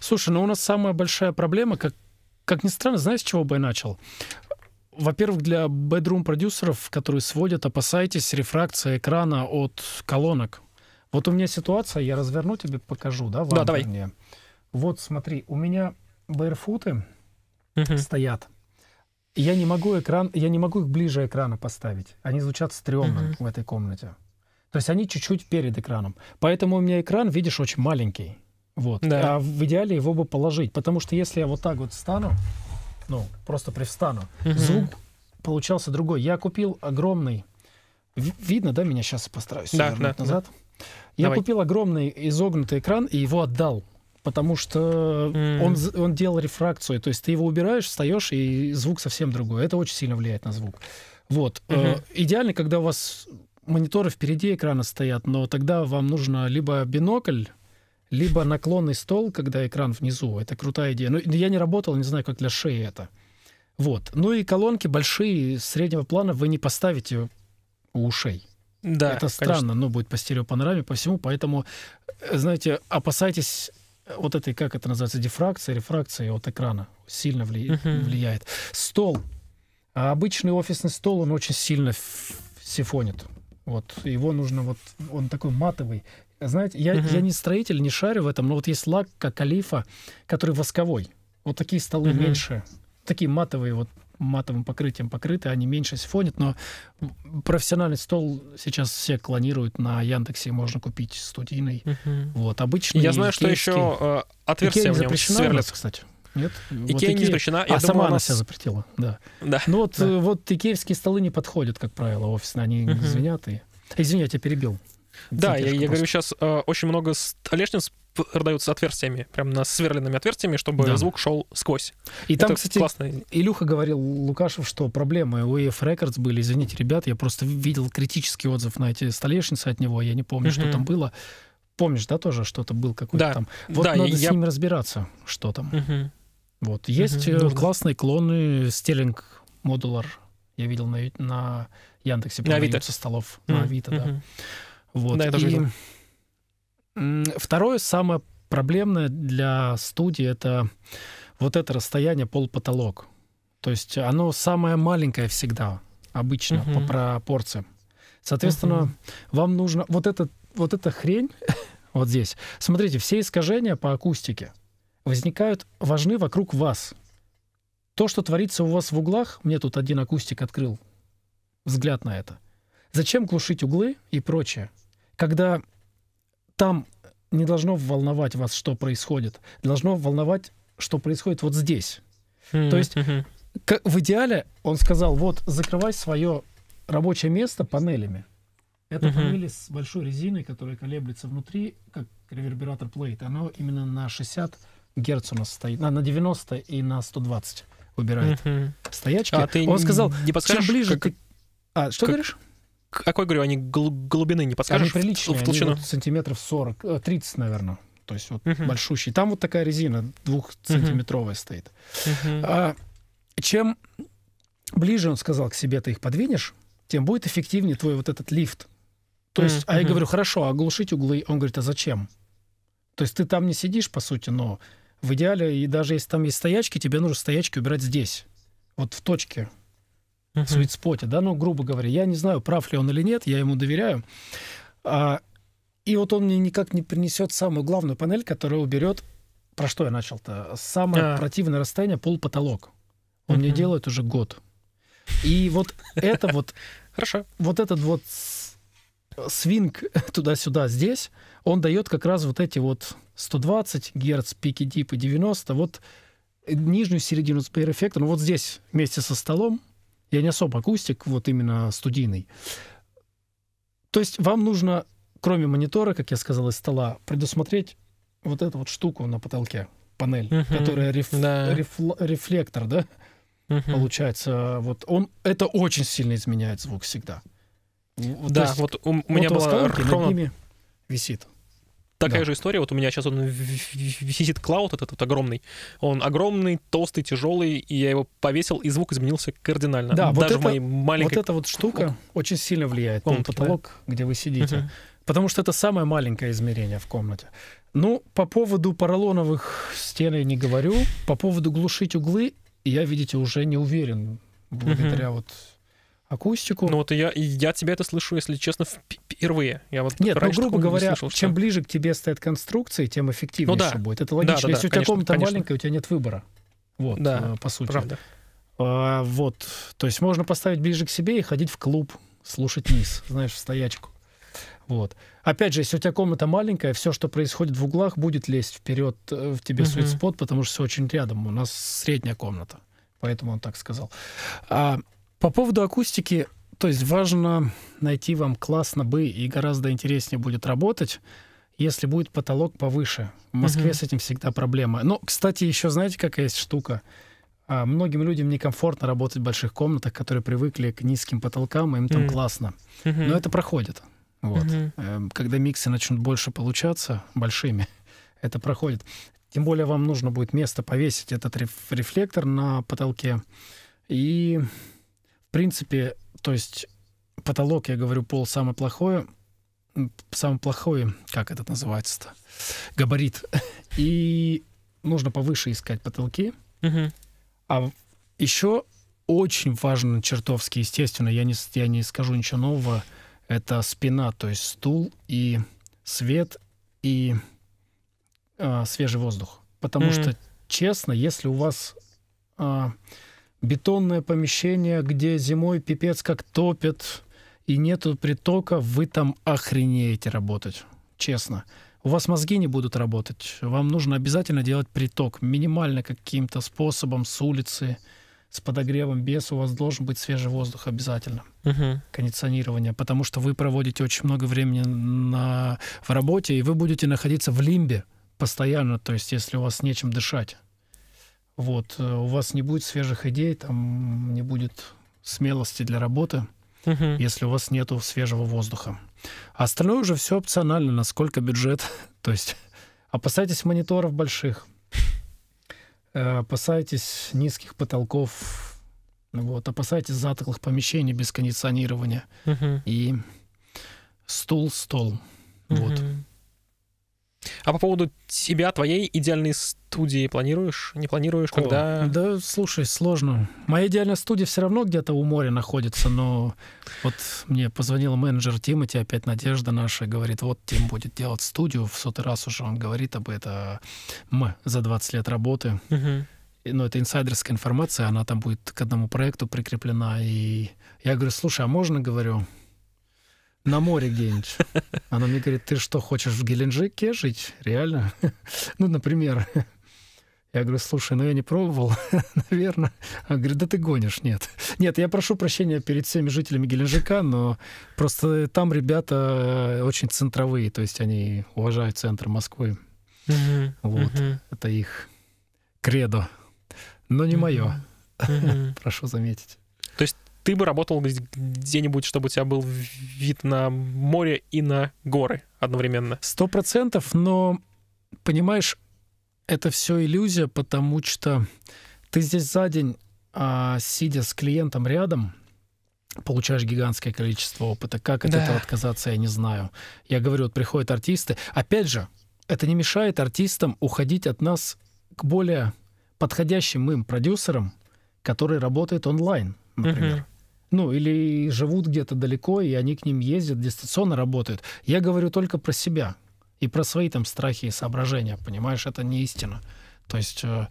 Слушай, ну у нас самая большая проблема, как, как ни странно, знаешь, с чего бы я начал? Во-первых, для bedroom продюсеров которые сводят, опасайтесь рефракция экрана от колонок. Вот у меня ситуация, я разверну тебе, покажу, да? Вам, да, давай. Вернее. Вот смотри, у меня бэрфуты угу. стоят. Я не могу экран, я не могу их ближе экрана поставить. Они звучат стрёмно угу. в этой комнате. То есть они чуть-чуть перед экраном. Поэтому у меня экран, видишь, очень маленький. Вот. Да. А в идеале его бы положить, потому что если я вот так вот встану, ну, просто привстану, угу. звук получался другой. Я купил огромный... Видно, да, меня сейчас постараюсь да, да, назад? Да. Я Давай. купил огромный изогнутый экран и его отдал потому что mm. он, он делал рефракцию. То есть ты его убираешь, встаешь, и звук совсем другой. Это очень сильно влияет на звук. Вот. Mm-hmm. Э, идеально, когда у вас мониторы впереди экрана стоят, но тогда вам нужно либо бинокль, либо наклонный стол, когда экран внизу. Это крутая идея. Но ну, я не работал, не знаю, как для шеи это. Вот. Ну и колонки большие, среднего плана вы не поставите у ушей. Да, это странно, конечно. Ну, но будет по стереопанораме, по всему. Поэтому, э, знаете, опасайтесь вот этой, как это называется, дифракции, рефракции от экрана. Сильно вли... uh-huh. влияет. Стол. А обычный офисный стол, он очень сильно сифонит. Вот, его нужно вот, он такой матовый, знаете, я, угу. я не строитель, не шарю в этом, но вот есть лак, как калифа, который восковой. Вот такие столы угу. меньше, такие матовые, вот матовым покрытием покрыты, они меньше сифонят, но профессиональный стол сейчас все клонируют на Яндексе, можно купить студийный. Угу. Вот, обычный. Я знаю, что еще э, отверстие в нем сверлят. кстати. Нет? Икея вот не запрещена. Я а, думаю, сама она себя запретила, да. да. Ну вот, да. Э, вот икеевские столы не подходят, как правило, офисные. Они угу. звенят и... Извини, я тебя перебил. Да, я, я говорю, сейчас э, очень много столешниц продаются отверстиями, прям на сверленными отверстиями, чтобы да. звук шел сквозь. И Это там, кстати, классно. Илюха говорил, Лукашев, что проблемы у EF Records были. Извините, ребят, я просто видел критический отзыв на эти столешницы от него, я не помню, mm-hmm. что там было. Помнишь, да, тоже что-то был какой-то да. там. Вот да, надо я... с ними разбираться, что там. Mm-hmm. Вот. Есть mm-hmm. классные клоны стеллинг модулар. Я видел на, на Яндексе продаются столов mm-hmm. на Авито, mm-hmm. да. Вот. Да, я тоже и... Второе, самое проблемное для студии, это вот это расстояние пол-потолок. То есть оно самое маленькое всегда, обычно, угу. по пропорциям. Соответственно, угу. вам нужно... Вот, этот вот эта хрень вот здесь. Смотрите, все искажения по акустике возникают, важны вокруг вас. То, что творится у вас в углах, мне тут один акустик открыл взгляд на это. Зачем глушить углы и прочее? когда там не должно волновать вас, что происходит, должно волновать, что происходит вот здесь. Mm-hmm. То есть в идеале он сказал, вот закрывай свое рабочее место панелями. Это mm-hmm. панели с большой резиной, которая колеблется внутри, как ревербератор плейт. Оно именно на 60 герц у нас стоит, на, на 90 и на 120 убирает mm-hmm. стоячки. А ты он сказал, не чем ближе как... ты... А, что как... говоришь? какой, говорю, они глубины не подскажешь? Они приличные, в, в толщину? Они вот сантиметров 40, 30, наверное. То есть вот uh-huh. большущий. Там вот такая резина двухсантиметровая uh-huh. стоит. Uh-huh. А, чем ближе, он сказал, к себе ты их подвинешь, тем будет эффективнее твой вот этот лифт. То есть, uh-huh. а я говорю, хорошо, оглушить углы. Он говорит, а зачем? То есть ты там не сидишь, по сути, но в идеале, и даже если там есть стоячки, тебе нужно стоячки убирать здесь, вот в точке, uh-huh. свитспоте, да, ну, грубо говоря. Я не знаю, прав ли он или нет, я ему доверяю. А, и вот он мне никак не принесет самую главную панель, которая уберет, про что я начал-то, самое yeah. противное расстояние, полпотолок. Он uh-huh. мне делает уже год. И вот это вот... Хорошо. Вот этот вот свинг туда-сюда здесь, он дает как раз вот эти вот 120 Гц, пики дипы 90, вот нижнюю середину спейр эффекта, ну вот здесь вместе со столом, я не особо акустик, вот именно студийный. То есть вам нужно, кроме монитора, как я сказал, и стола, предусмотреть вот эту вот штуку на потолке, панель, uh-huh, которая реф... да. Рефл... рефлектор, да? Uh-huh. Получается, вот он это очень сильно изменяет звук всегда. да, есть, вот у, у меня вот была ровно... висит. Такая да. же история. Вот у меня сейчас он висит клауд этот, этот огромный. Он огромный, толстый, тяжелый, и я его повесил, и звук изменился кардинально. Да, Даже вот, это, моей маленькой... вот эта вот штука О... очень сильно влияет на потолок, да? где вы сидите. Потому что это самое маленькое измерение в комнате. Ну, по поводу поролоновых стен я не говорю. По поводу глушить углы я, видите, уже не уверен. Благодаря вот акустику. Ну вот я, я тебя это слышу, если честно, впервые. Я вот Нет, ну, грубо говоря, не слышал, что... чем ближе к тебе стоят конструкция, тем эффективнее ну, да. все будет. Это логично. Да, да, если да, у тебя комната конечно. маленькая, у тебя нет выбора. Вот, да, э, по сути. Правда. А, вот. То есть можно поставить ближе к себе и ходить в клуб, слушать низ, знаешь, в стоячку. Вот. Опять же, если у тебя комната маленькая, все, что происходит в углах, будет лезть вперед э, в тебе uh-huh. sweet потому что все очень рядом. У нас средняя комната. Поэтому он так сказал. А, по поводу акустики, то есть важно найти вам классно бы и гораздо интереснее будет работать, если будет потолок повыше. В Москве угу. с этим всегда проблема. Но, ну, кстати, еще знаете, какая есть штука? А, многим людям некомфортно работать в больших комнатах, которые привыкли к низким потолкам, им там mm. классно. Mm-hmm. Но это проходит. Вот. Mm-hmm. Когда миксы начнут больше получаться, большими, это проходит. Тем более вам нужно будет место повесить этот реф- рефлектор на потолке. И принципе, то есть потолок, я говорю, пол самый плохой, самый плохой, как это называется-то, габарит. И нужно повыше искать потолки. Угу. А еще очень важно чертовски, естественно, я не, я не скажу ничего нового, это спина, то есть стул и свет и э, свежий воздух. Потому mm-hmm. что, честно, если у вас э, бетонное помещение, где зимой пипец как топят, и нету притока, вы там охренеете работать, честно. У вас мозги не будут работать. Вам нужно обязательно делать приток. Минимально каким-то способом с улицы, с подогревом без. У вас должен быть свежий воздух обязательно. Угу. Кондиционирование. Потому что вы проводите очень много времени на, в работе, и вы будете находиться в лимбе постоянно. То есть если у вас нечем дышать. Вот, э, у вас не будет свежих идей, там не будет смелости для работы, угу. если у вас нет свежего воздуха. А остальное уже все опционально, насколько бюджет. То есть опасайтесь мониторов больших, э, опасайтесь низких потолков, вот, опасайтесь затылых помещений без кондиционирования. Угу. И стул, стол. Угу. Вот. А по поводу тебя, твоей идеальной студии планируешь? Не планируешь? О, когда? Да, слушай, сложно. Моя идеальная студия все равно где-то у моря находится, но вот мне позвонил менеджер Тимати, опять Надежда наша, говорит, вот Тим будет делать студию, в сотый раз уже он говорит об этом за 20 лет работы. но ну, это инсайдерская информация, она там будет к одному проекту прикреплена. И я говорю, слушай, а можно, говорю, на море где-нибудь. Она мне говорит, ты что, хочешь в Геленджике жить? Реально? Ну, например. Я говорю, слушай, ну я не пробовал, наверное. Она говорит, да ты гонишь, нет. Нет, я прошу прощения перед всеми жителями Геленджика, но просто там ребята э, очень центровые, то есть они уважают центр Москвы. вот, это их кредо, но не мое, прошу заметить. То есть ты бы работал где-нибудь, чтобы у тебя был вид на море и на горы одновременно. Сто процентов, но понимаешь, это все иллюзия, потому что ты здесь за день, а, сидя с клиентом рядом, получаешь гигантское количество опыта. Как от да. этого отказаться, я не знаю. Я говорю, вот приходят артисты. Опять же, это не мешает артистам уходить от нас к более подходящим им продюсерам, которые работают онлайн, например. Угу ну, или живут где-то далеко, и они к ним ездят, дистанционно работают. Я говорю только про себя и про свои там страхи и соображения, понимаешь, это не истина. То есть э,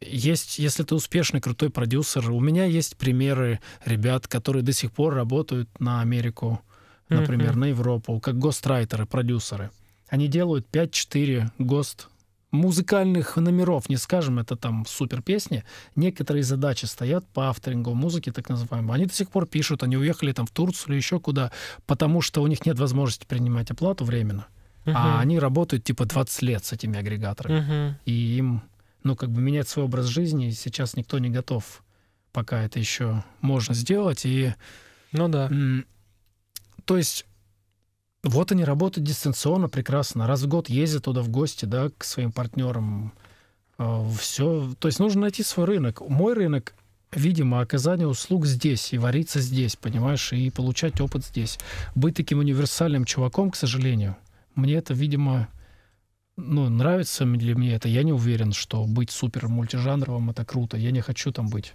есть, если ты успешный, крутой продюсер, у меня есть примеры ребят, которые до сих пор работают на Америку, например, mm-hmm. на Европу, как гострайтеры, продюсеры. Они делают 5-4 гост музыкальных номеров, не скажем, это там супер песни, некоторые задачи стоят по авторингу музыки, так называемой. Они до сих пор пишут, они уехали там в Турцию или еще куда, потому что у них нет возможности принимать оплату временно. Uh-huh. А они работают типа 20 лет с этими агрегаторами. Uh-huh. И им, ну, как бы менять свой образ жизни сейчас никто не готов. Пока это еще можно сделать. И... Ну да. То есть вот они работают дистанционно прекрасно. Раз в год ездят туда в гости, да, к своим партнерам. А, Все. То есть нужно найти свой рынок. Мой рынок видимо, оказание услуг здесь и вариться здесь, понимаешь, и получать опыт здесь. Быть таким универсальным чуваком, к сожалению, мне это, видимо, ну, нравится ли мне это, я не уверен, что быть супер мультижанровым — это круто. Я не хочу там быть,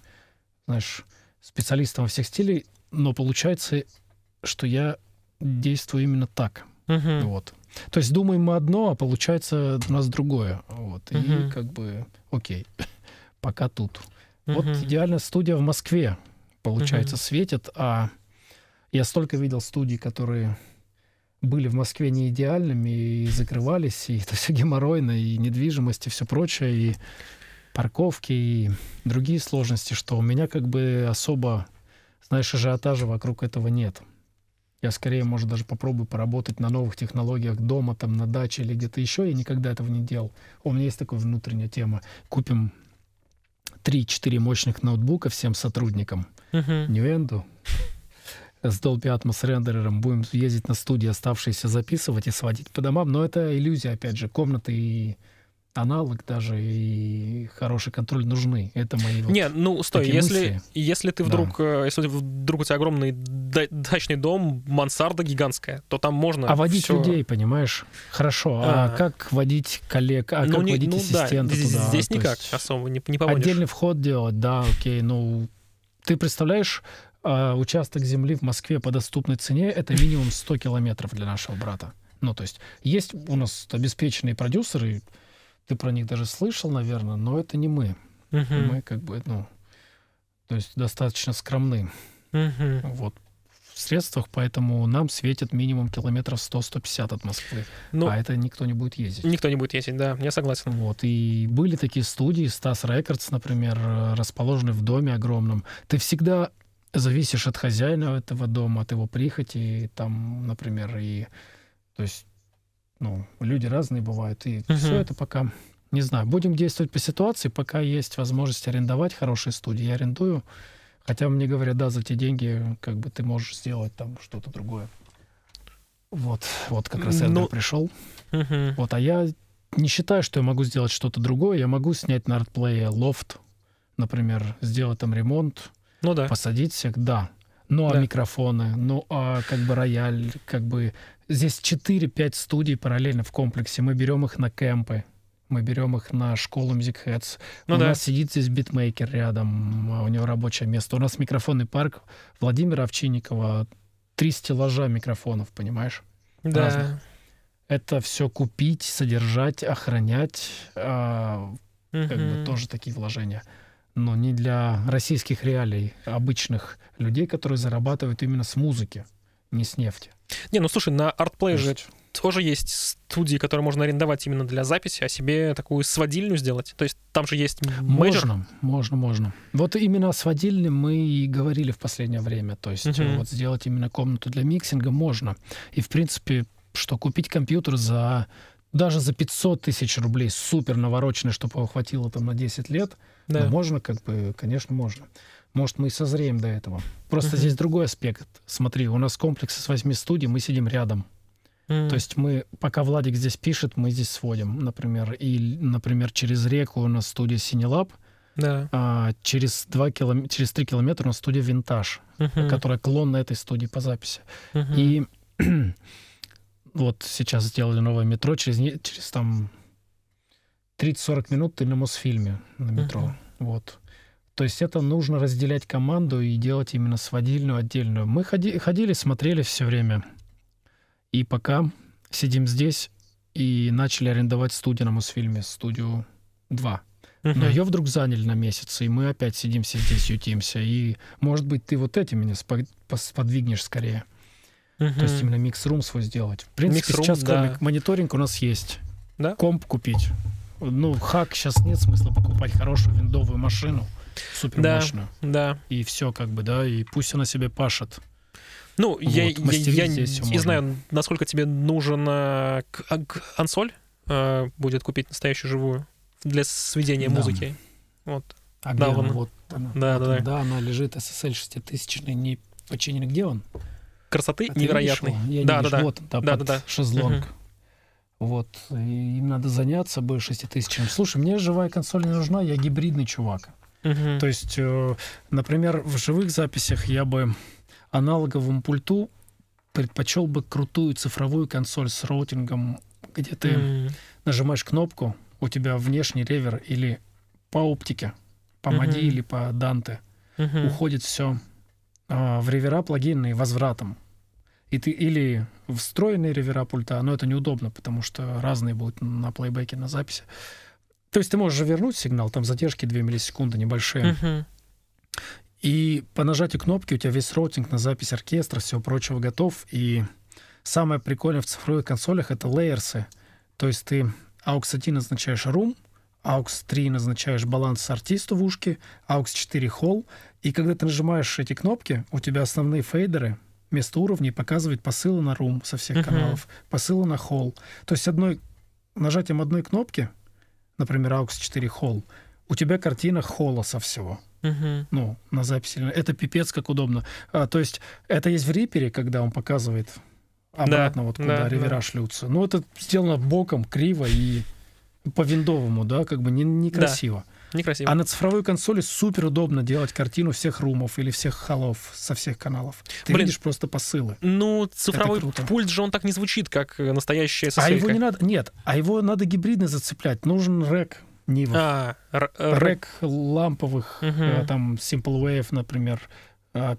знаешь, специалистом во всех стилей, но получается, что я действую именно так. Угу. Вот. То есть думаем мы одно, а получается у нас другое. Вот. И как бы, окей, пока тут. Угу. Вот идеально студия в Москве, получается, угу. светит, а я столько видел студий, которые были в Москве не идеальными и закрывались, и это все геморройно, и недвижимость, и все прочее, и парковки, и другие сложности, что у меня как бы особо, знаешь, ажиотажа вокруг этого нет. Я скорее, может, даже попробую поработать на новых технологиях дома, там, на даче или где-то еще. Я никогда этого не делал. У меня есть такая внутренняя тема. Купим 3-4 мощных ноутбука всем сотрудникам. uh Ньюэнду с Dolby Atmos рендерером. Будем ездить на студии оставшиеся записывать и сводить по домам. Но это иллюзия, опять же, комнаты и аналог даже и хороший контроль нужны. Это мои вот Не, ну стой, если, мысли. если ты вдруг, да. Э, если вдруг у тебя огромный дачный дом, мансарда гигантская, то там можно. А водить все... людей, понимаешь? Хорошо. А, а как водить коллег, а ну, как не, водить ну, ассистента да, туда? Здесь никак есть... особо не, не поможешь. Отдельный вход делать, да, окей. Ну, ты представляешь, а, участок земли в Москве по доступной цене это минимум 100 километров для нашего брата. Ну, то есть есть у нас обеспеченные продюсеры, ты про них даже слышал, наверное, но это не мы. Uh-huh. Мы как бы, ну, то есть достаточно скромны. Uh-huh. Вот в средствах, поэтому нам светит минимум километров 100-150 от Москвы. Ну, а это никто не будет ездить. Никто не будет ездить, да, я согласен. Вот, и были такие студии, Стас Рекордс, например, расположенный в доме огромном. Ты всегда зависишь от хозяина этого дома, от его прихоти, там, например, и... То есть ну, люди разные бывают, и угу. все это пока не знаю. Будем действовать по ситуации, пока есть возможность арендовать хорошие студии. Я арендую. Хотя мне говорят, да, за те деньги, как бы ты можешь сделать там что-то другое. Вот, вот как раз я Но... Ну, пришел. Угу. Вот, а я не считаю, что я могу сделать что-то другое. Я могу снять на артплее лофт, например, сделать там ремонт, ну, да. посадить всех, да. Ну, а микрофоны, ну, а как бы рояль, как бы Здесь 4-5 студий параллельно в комплексе. Мы берем их на кемпы. Мы берем их на школу Music Heads. Ну, у да. нас сидит здесь битмейкер рядом, а у него рабочее место. У нас микрофонный парк Владимира Овчинникова. Три стеллажа микрофонов, понимаешь? Да. Разных. Это все купить, содержать, охранять. Э, угу. Как бы тоже такие вложения но не для российских реалий, а обычных людей, которые зарабатывают именно с музыки, не с нефти. Не, ну слушай, на ArtPlay же тоже есть студии, которые можно арендовать именно для записи, а себе такую сводильню сделать. То есть там же есть мейджор. Можно, можно, можно. Вот именно о сводильне мы и говорили в последнее время. То есть uh-huh. вот сделать именно комнату для миксинга можно. И, в принципе, что купить компьютер за даже за 500 тысяч рублей, супер навороченный, чтобы его хватило там на 10 лет, да. ну, можно, как бы, конечно, можно. Может, мы и созреем до этого. Просто uh-huh. здесь другой аспект. Смотри, у нас комплекс из восьми студий, мы сидим рядом. Mm. То есть мы, пока Владик здесь пишет, мы здесь сводим, например. И, например, через реку у нас студия Синелаб, да. а через, 2 килом... через 3 километра у нас студия Винтаж, uh-huh. которая клон на этой студии по записи. Uh-huh. И вот сейчас сделали новое метро, через, через там 30-40 минут ты на Мосфильме на метро. Uh-huh. Вот. То есть это нужно разделять команду и делать именно сводильную отдельную. Мы ходи, ходили, смотрели все время. И пока сидим здесь и начали арендовать студию на Мосфильме, студию 2. Но ее вдруг заняли на месяц, и мы опять сидим все здесь, ютимся. И, может быть, ты вот этим меня сподвигнешь скорее. Угу. То есть именно микс-рум свой сделать. В принципе, микс сейчас да. мониторинг у нас есть. Да? Комп купить. Ну, хак сейчас нет смысла покупать хорошую виндовую машину супер да, мощную. Да. И все как бы, да, и пусть она себе пашет. Ну, вот, я, я, я не знаю, насколько тебе нужен э, консоль э, будет купить настоящую живую для сведения да. музыки. Вот. А да, он? Вот она. Да, вот да, он, да. да, она лежит, SSL 6000, не починили. Где он? Красоты а невероятной. Я да, не да, да. Вот, да, да, да, да. шезлонг. Угу. Вот, и им надо заняться бы 6000. Слушай, мне живая консоль не нужна, я гибридный чувак. Угу. То есть, э, например, в живых записях я бы аналоговому пульту предпочел бы крутую цифровую консоль с роутингом, где ты mm. нажимаешь кнопку, у тебя внешний ревер или по оптике, по mm-hmm. или по Данте mm уходит все а, в ревера плагинные возвратом. И ты или встроенные ревера пульта, но это неудобно, потому что разные будут на плейбеке, на записи. То есть ты можешь вернуть сигнал, там задержки 2 миллисекунды небольшие. Угу. И по нажатию кнопки у тебя весь роутинг на запись оркестра, всего прочего готов. И самое прикольное в цифровых консолях — это лейерсы. То есть ты AUX1 назначаешь room, AUX3 назначаешь баланс артисту в ушке, AUX4 холл. И когда ты нажимаешь эти кнопки, у тебя основные фейдеры вместо уровней показывает посылы на room со всех uh-huh. каналов, посылы на холл. То есть одной нажатием одной кнопки — например, AUX 4 холл, у тебя картина холла со всего. Ну, на записи. Это пипец, как удобно. А, то есть это есть в Рипере, когда он показывает обратно, да, вот куда да, ревера да. шлются. Ну, это сделано боком, криво и по-виндовому, да, как бы не, некрасиво. Да. Некрасиво. А на цифровой консоли супер удобно делать картину всех румов или всех холов со всех каналов. Ты Блин, видишь просто посылы. Ну, цифровой пульт же он так не звучит, как э, настоящая ссс А его не надо... Нет, а его надо гибридно зацеплять. Нужен рек. Нивов. А, э, рек ламповых, угу. там, Simple Wave, например,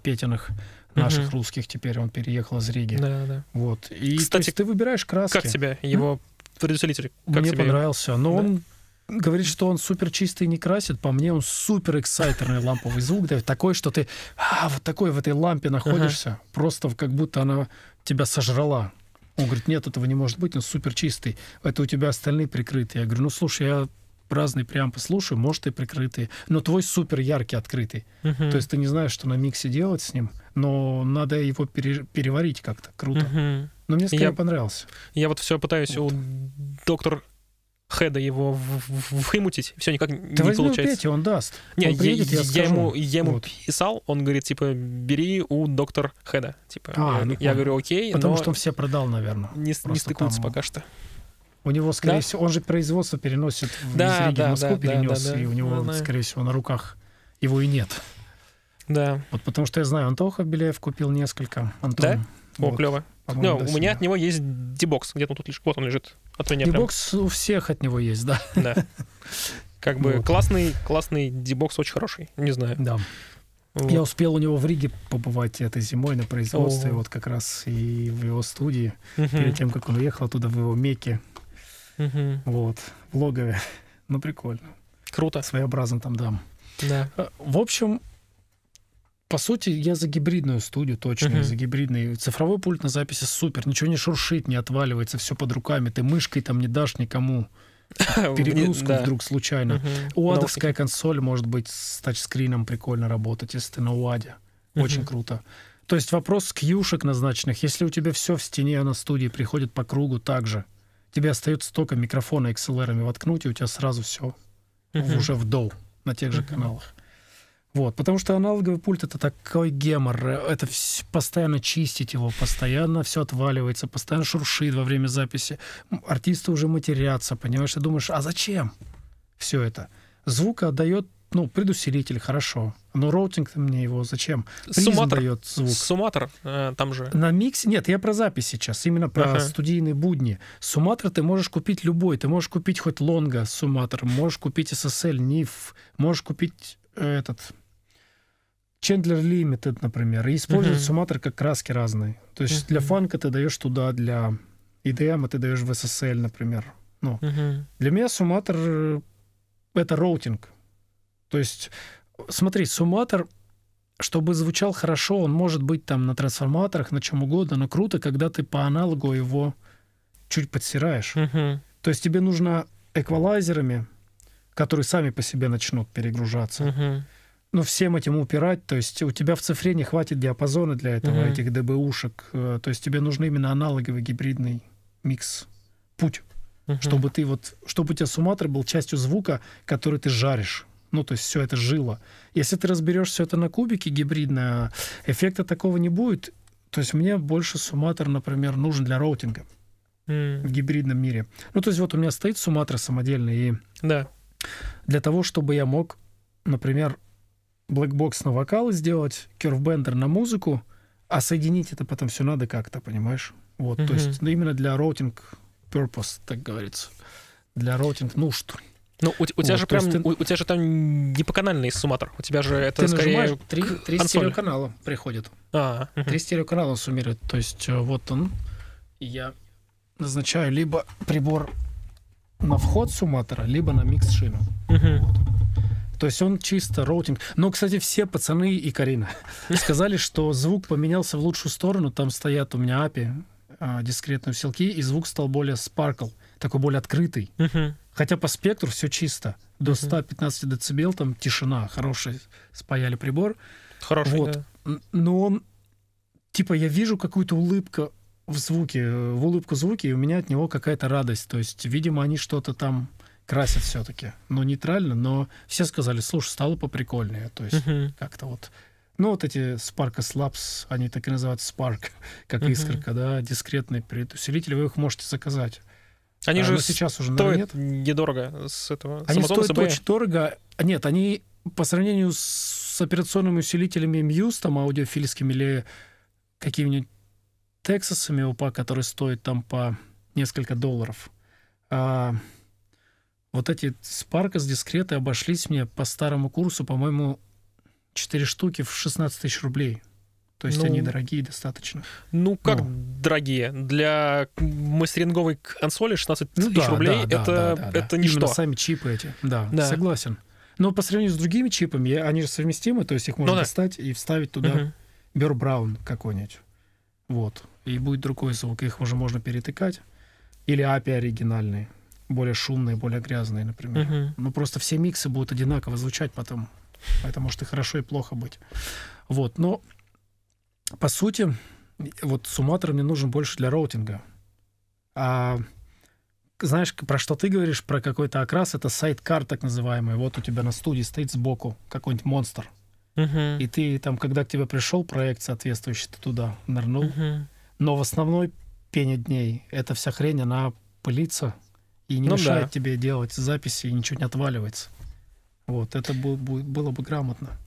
Петяных наших угу. русских теперь он переехал из Риги. Да, да. Вот. И Кстати, есть, ты выбираешь краски. Как тебе его предусилитель? Мне тебе? понравился. Но да? он говорит, что он супер чистый не красит. По мне, он супер эксайтерный ламповый звук. Да, такой, что ты а, вот такой в этой лампе находишься. Ага. Просто как будто она тебя сожрала. Он говорит, нет, этого не может быть, он супер чистый. Это у тебя остальные прикрытые. Я говорю, ну слушай, я разные прям послушаю, может, и прикрытые. Но твой супер яркий, открытый. Uh-huh. То есть ты не знаешь, что на миксе делать с ним, но надо его пере- переварить как-то. Круто. Uh-huh. Но мне скорее я, понравился. Я вот все пытаюсь вот. у доктор хеда его вымутить, все никак Ты не возьми получается. Петя, он даст. Не, он приедет, я, я, я ему, я ему вот. писал, он говорит, типа, бери у доктор хеда. Типа, а, я, ну я говорю, окей. Потому что он все продал, наверное. Не, не стыкуются там... пока что. У него, скорее да? всего, он же производство переносит да, из Риги да, в Москву, да, перенес, да, да, и у него, да, скорее всего, на руках его и нет. Да. Вот потому что я знаю, Антоха Беляев купил несколько. Антон. Да? О, клево. Ну, да, у меня от него есть дебокс, где-то он тут лежит. Вот он лежит. А от меня дебокс прям... у всех от него есть, да. Да. Как бы вот. классный, классный дебокс очень хороший, не знаю. Да. Вот. Я успел у него в Риге побывать этой зимой на производстве, О. вот как раз и в его студии, угу. перед тем, как он уехал оттуда в его Меке, Угу. Вот, в логове. Ну, прикольно. Круто. Своеобразно там, да. Да. Э, в общем, по сути, я за гибридную студию точно, uh-huh. за гибридный. Цифровой пульт на записи супер, ничего не шуршит, не отваливается, все под руками. Ты мышкой там не дашь никому перегрузку вдруг случайно. Угу. Уадовская консоль может быть с тачскрином прикольно работать, если ты на Уаде. Очень круто. То есть вопрос к юшек назначенных. Если у тебя все в стене а на студии приходит по кругу также, тебе остается только микрофона XLR-ами воткнуть, и у тебя сразу все уже в доу на тех же каналах. Вот, потому что аналоговый пульт это такой гемор, это вс- постоянно чистить его, постоянно все отваливается, постоянно шуршит во время записи. Артисты уже матерятся, понимаешь, ты думаешь, а зачем все это? Звук отдает ну, предусилитель, хорошо. Но роутинг мне его зачем? Суматор. сумматор. дает звук. Сумматор э, там же. На миксе? Нет, я про запись сейчас, именно про ага. студийные будни. Суматор ты можешь купить любой. Ты можешь купить хоть лонга суматор, можешь купить SSL, NIF, можешь купить э, этот Чендлер Лимитед, например, и используют uh-huh. суматор как краски разные. То есть uh-huh. для фанка ты даешь туда, для EDM а ты даешь в SSL, например. Ну, uh-huh. Для меня суматор — это роутинг. То есть, смотри, суматор, чтобы звучал хорошо, он может быть там на трансформаторах, на чем угодно, но круто, когда ты по аналогу его чуть подсираешь. Uh-huh. То есть тебе нужно эквалайзерами, которые сами по себе начнут перегружаться. Uh-huh ну, всем этим упирать, то есть у тебя в цифре не хватит диапазона для этого, mm этих ДБУшек, э, то есть тебе нужны именно аналоговый гибридный микс, путь, mm чтобы ты вот, чтобы у тебя сумматор был частью звука, который ты жаришь. Ну, то есть все это жило. Если ты разберешь все это на кубике гибридно, а эффекта такого не будет. То есть мне больше сумматор, например, нужен для роутинга mm. в гибридном мире. Ну, то есть вот у меня стоит сумматор самодельный, и да. для того, чтобы я мог, например, блэкбокс на вокалы сделать, керфбендер на музыку, а соединить это потом все надо как-то, понимаешь? Вот, mm-hmm. то есть ну, именно для роутинг purpose, так говорится, для роутинг нужд. Ну, у, у вот, тебя же прям, ты... у, у тебя же там не по канальный сумматор, у тебя же это ты скорее три, три стереоканала приходят. А, угу. Три стереоканала он суммирует, то есть э, вот он, я назначаю либо прибор на вход сумматора, либо на микс шину. Угу. Вот. То есть он чисто роутинг. Но, кстати, все пацаны и Карина сказали, что звук поменялся в лучшую сторону. Там стоят у меня API, а, дискретные усилки, и звук стал более спаркл, такой более открытый. Хотя по спектру все чисто. До 115 децибел там тишина, хороший спаяли прибор. Хороший, вот. да. Но он, типа, я вижу какую-то улыбку в звуке, э, в улыбку звуки, и у меня от него какая-то радость. То есть, видимо, они что-то там красят все-таки. Ну, нейтрально, но все сказали, слушай, стало поприкольнее. То есть uh-huh. как-то вот... Ну, вот эти Spark Slabs, они так и называются Spark, как uh-huh. искорка, да, дискретный предусилитель, вы их можете заказать. Они а, же сейчас уже стоят нет. недорого с этого. Они стоят СБ. очень дорого. А, нет, они по сравнению с операционными усилителями Muse, там аудиофильскими или какими-нибудь Texasами УПА, которые стоят там по несколько долларов, а, вот эти спарка с дискреты обошлись мне по старому курсу, по-моему, 4 штуки в 16 тысяч рублей. То есть ну, они дорогие достаточно. Ну, как ну. дорогие? Для мастеринговой консоли 16 ну, тысяч да, рублей да, это, да, да, да, это да. ничто. Именно сами чипы эти, да, да, согласен. Но по сравнению с другими чипами, они же совместимы, то есть их можно ну, да. достать и вставить туда угу. Браун какой-нибудь. Вот. И будет другой звук, их уже можно перетыкать. Или API оригинальные более шумные, более грязные, например. Uh-huh. Ну, просто все миксы будут одинаково звучать потом. Это может и хорошо, и плохо быть. Вот, но по сути, вот сумматор мне нужен больше для роутинга. А знаешь, про что ты говоришь, про какой-то окрас, это сайт-кар так называемый. Вот у тебя на студии стоит сбоку какой-нибудь монстр. Uh-huh. И ты там, когда к тебе пришел проект соответствующий, ты туда нырнул. Uh-huh. Но в основной пене дней эта вся хрень, она пылится, и не ну, мешает да. тебе делать записи, и ничего не отваливается. Вот, это было бы было бы грамотно.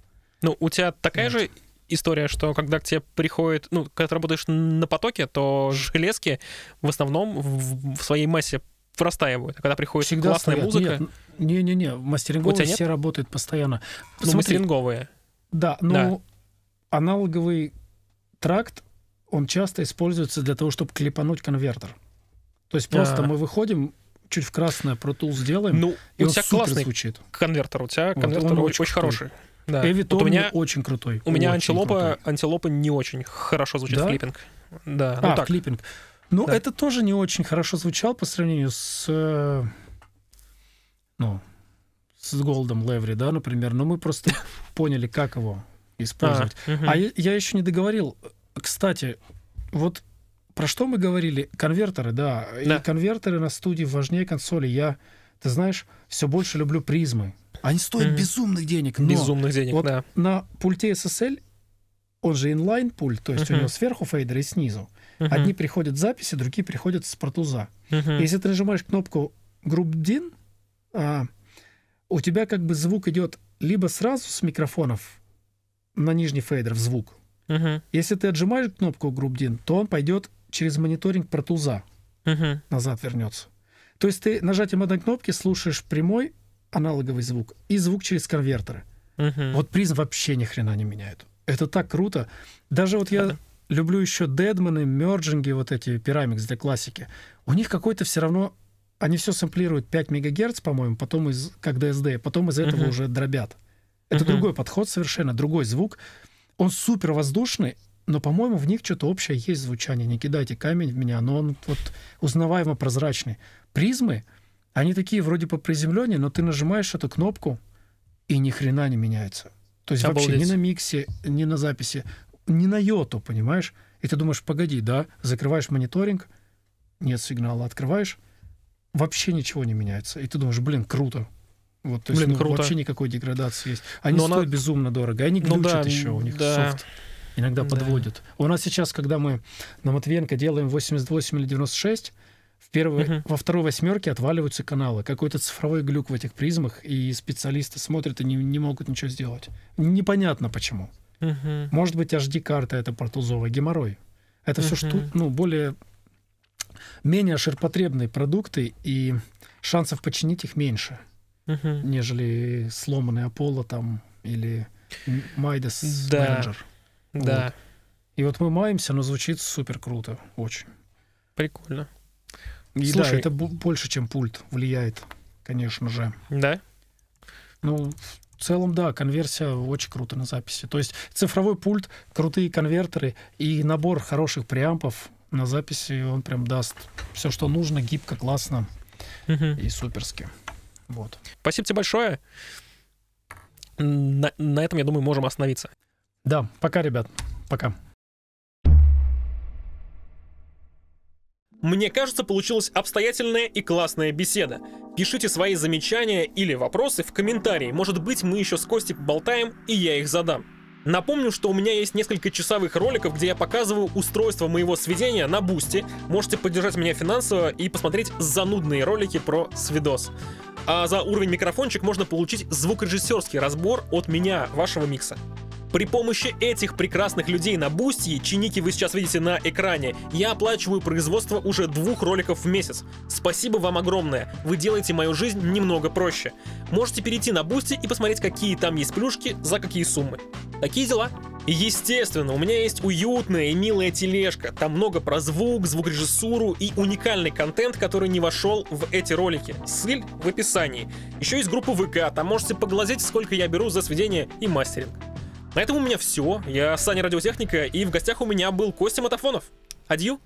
Ну, у тебя такая вот. же история, что когда к тебе приходит, ну, когда ты работаешь на потоке, то железки в основном в, в своей массе простаивают. А когда приходит Всегда классная стоят. музыка... Не-не-не, мастеринговые У тебя все работают постоянно. Ну, мастеринговые. Да, но ну, да. аналоговый тракт, он часто используется для того, чтобы клепануть конвертер. То есть просто а мы выходим, чуть в красное Pro Tools сделаем. Ну, и у тебя классный звучит. конвертер. У тебя вот, конвертер очень, очень хороший. Да. Эвитон вот у меня очень крутой. У меня очень антилопа, крутой. антилопа не очень хорошо звучит да? в клиппинг. Да. Ну а, ну, так. клиппинг. Ну, да. это тоже не очень хорошо звучало по сравнению с... Э, ну, с Голдом Леври, да, например. Но мы просто поняли, как его а, использовать. А, угу. а я, я еще не договорил. Кстати, вот про что мы говорили? Конвертеры, да. да. И конвертеры на студии важнее консоли. Я, ты знаешь, все больше люблю призмы. Они стоят mm-hmm. безумных денег. Но безумных денег, вот да. На пульте SSL, он же инлайн-пульт, то есть uh-huh. у него сверху фейдер и снизу. Uh-huh. Одни приходят записи, другие приходят с протуза. Uh-huh. Если ты нажимаешь кнопку Group DIN, а, у тебя как бы звук идет либо сразу с микрофонов на нижний фейдер в звук. Uh-huh. Если ты отжимаешь кнопку Group DIN, то он пойдет через мониторинг протуза угу. назад вернется. То есть ты нажатием одной кнопки слушаешь прямой аналоговый звук и звук через конвертеры. Угу. Вот призм вообще ни хрена не меняет. Это так круто. Даже вот я люблю еще дедманы, мерджинги, вот эти пирамикс для классики. У них какой-то все равно... Они все сэмплируют 5 МГц, по-моему, потом из, как DSD, потом из этого uh-huh. уже дробят. Это uh-huh. другой подход совершенно, другой звук. Он супер воздушный, но, по-моему, в них что-то общее есть звучание. Не кидайте камень в меня, но он вот узнаваемо прозрачный. Призмы, они такие вроде по приземленнее, но ты нажимаешь эту кнопку, и ни хрена не меняется. То есть Обалдеть. вообще ни на миксе, ни на записи, ни на йоту, понимаешь? И ты думаешь, погоди, да, закрываешь мониторинг, нет сигнала, открываешь, вообще ничего не меняется. И ты думаешь, блин, круто, вот, то есть, Блин, ну, круто. вообще никакой деградации есть. Они Но стоят она... безумно дорого. Они ну глючат ну, да, еще у них да. софт иногда да. подводит. У нас сейчас, когда мы на Матвенко делаем 88 или 96, в первой, угу. во второй восьмерке отваливаются каналы. Какой-то цифровой глюк в этих призмах, и специалисты смотрят и не, не могут ничего сделать. Непонятно почему. Угу. Может быть, HD-карта это портузовый геморрой. Это угу. все что, ну, более менее ширпотребные продукты, и шансов починить их меньше, угу. нежели сломанный Аполло там или Майдас да. менеджер. Да. Вот. И вот мы маемся, но звучит супер круто, очень. Прикольно. И Слушай, да, это больше, чем пульт влияет, конечно же. Да? Ну, в целом, да, конверсия очень круто на записи. То есть цифровой пульт, крутые конвертеры и набор хороших преампов на записи он прям даст все, что нужно, гибко, классно угу. и суперски. Вот. Спасибо тебе большое. На, на этом, я думаю, можем остановиться. Да, пока, ребят. Пока. Мне кажется, получилась обстоятельная и классная беседа. Пишите свои замечания или вопросы в комментарии. Может быть, мы еще с Костик болтаем, и я их задам. Напомню, что у меня есть несколько часовых роликов, где я показываю устройство моего сведения на бусте. Можете поддержать меня финансово и посмотреть занудные ролики про свидос. А за уровень микрофончик можно получить звукорежиссерский разбор от меня, вашего микса. При помощи этих прекрасных людей на Бусти, чиники вы сейчас видите на экране, я оплачиваю производство уже двух роликов в месяц. Спасибо вам огромное, вы делаете мою жизнь немного проще. Можете перейти на Бусти и посмотреть, какие там есть плюшки, за какие суммы. Такие дела. Естественно, у меня есть уютная и милая тележка. Там много про звук, звукорежиссуру и уникальный контент, который не вошел в эти ролики. Ссыль в описании. Еще есть группа ВК, там можете поглазеть, сколько я беру за сведение и мастеринг. На этом у меня все. Я Саня Радиотехника, и в гостях у меня был Костя Матафонов. Адью!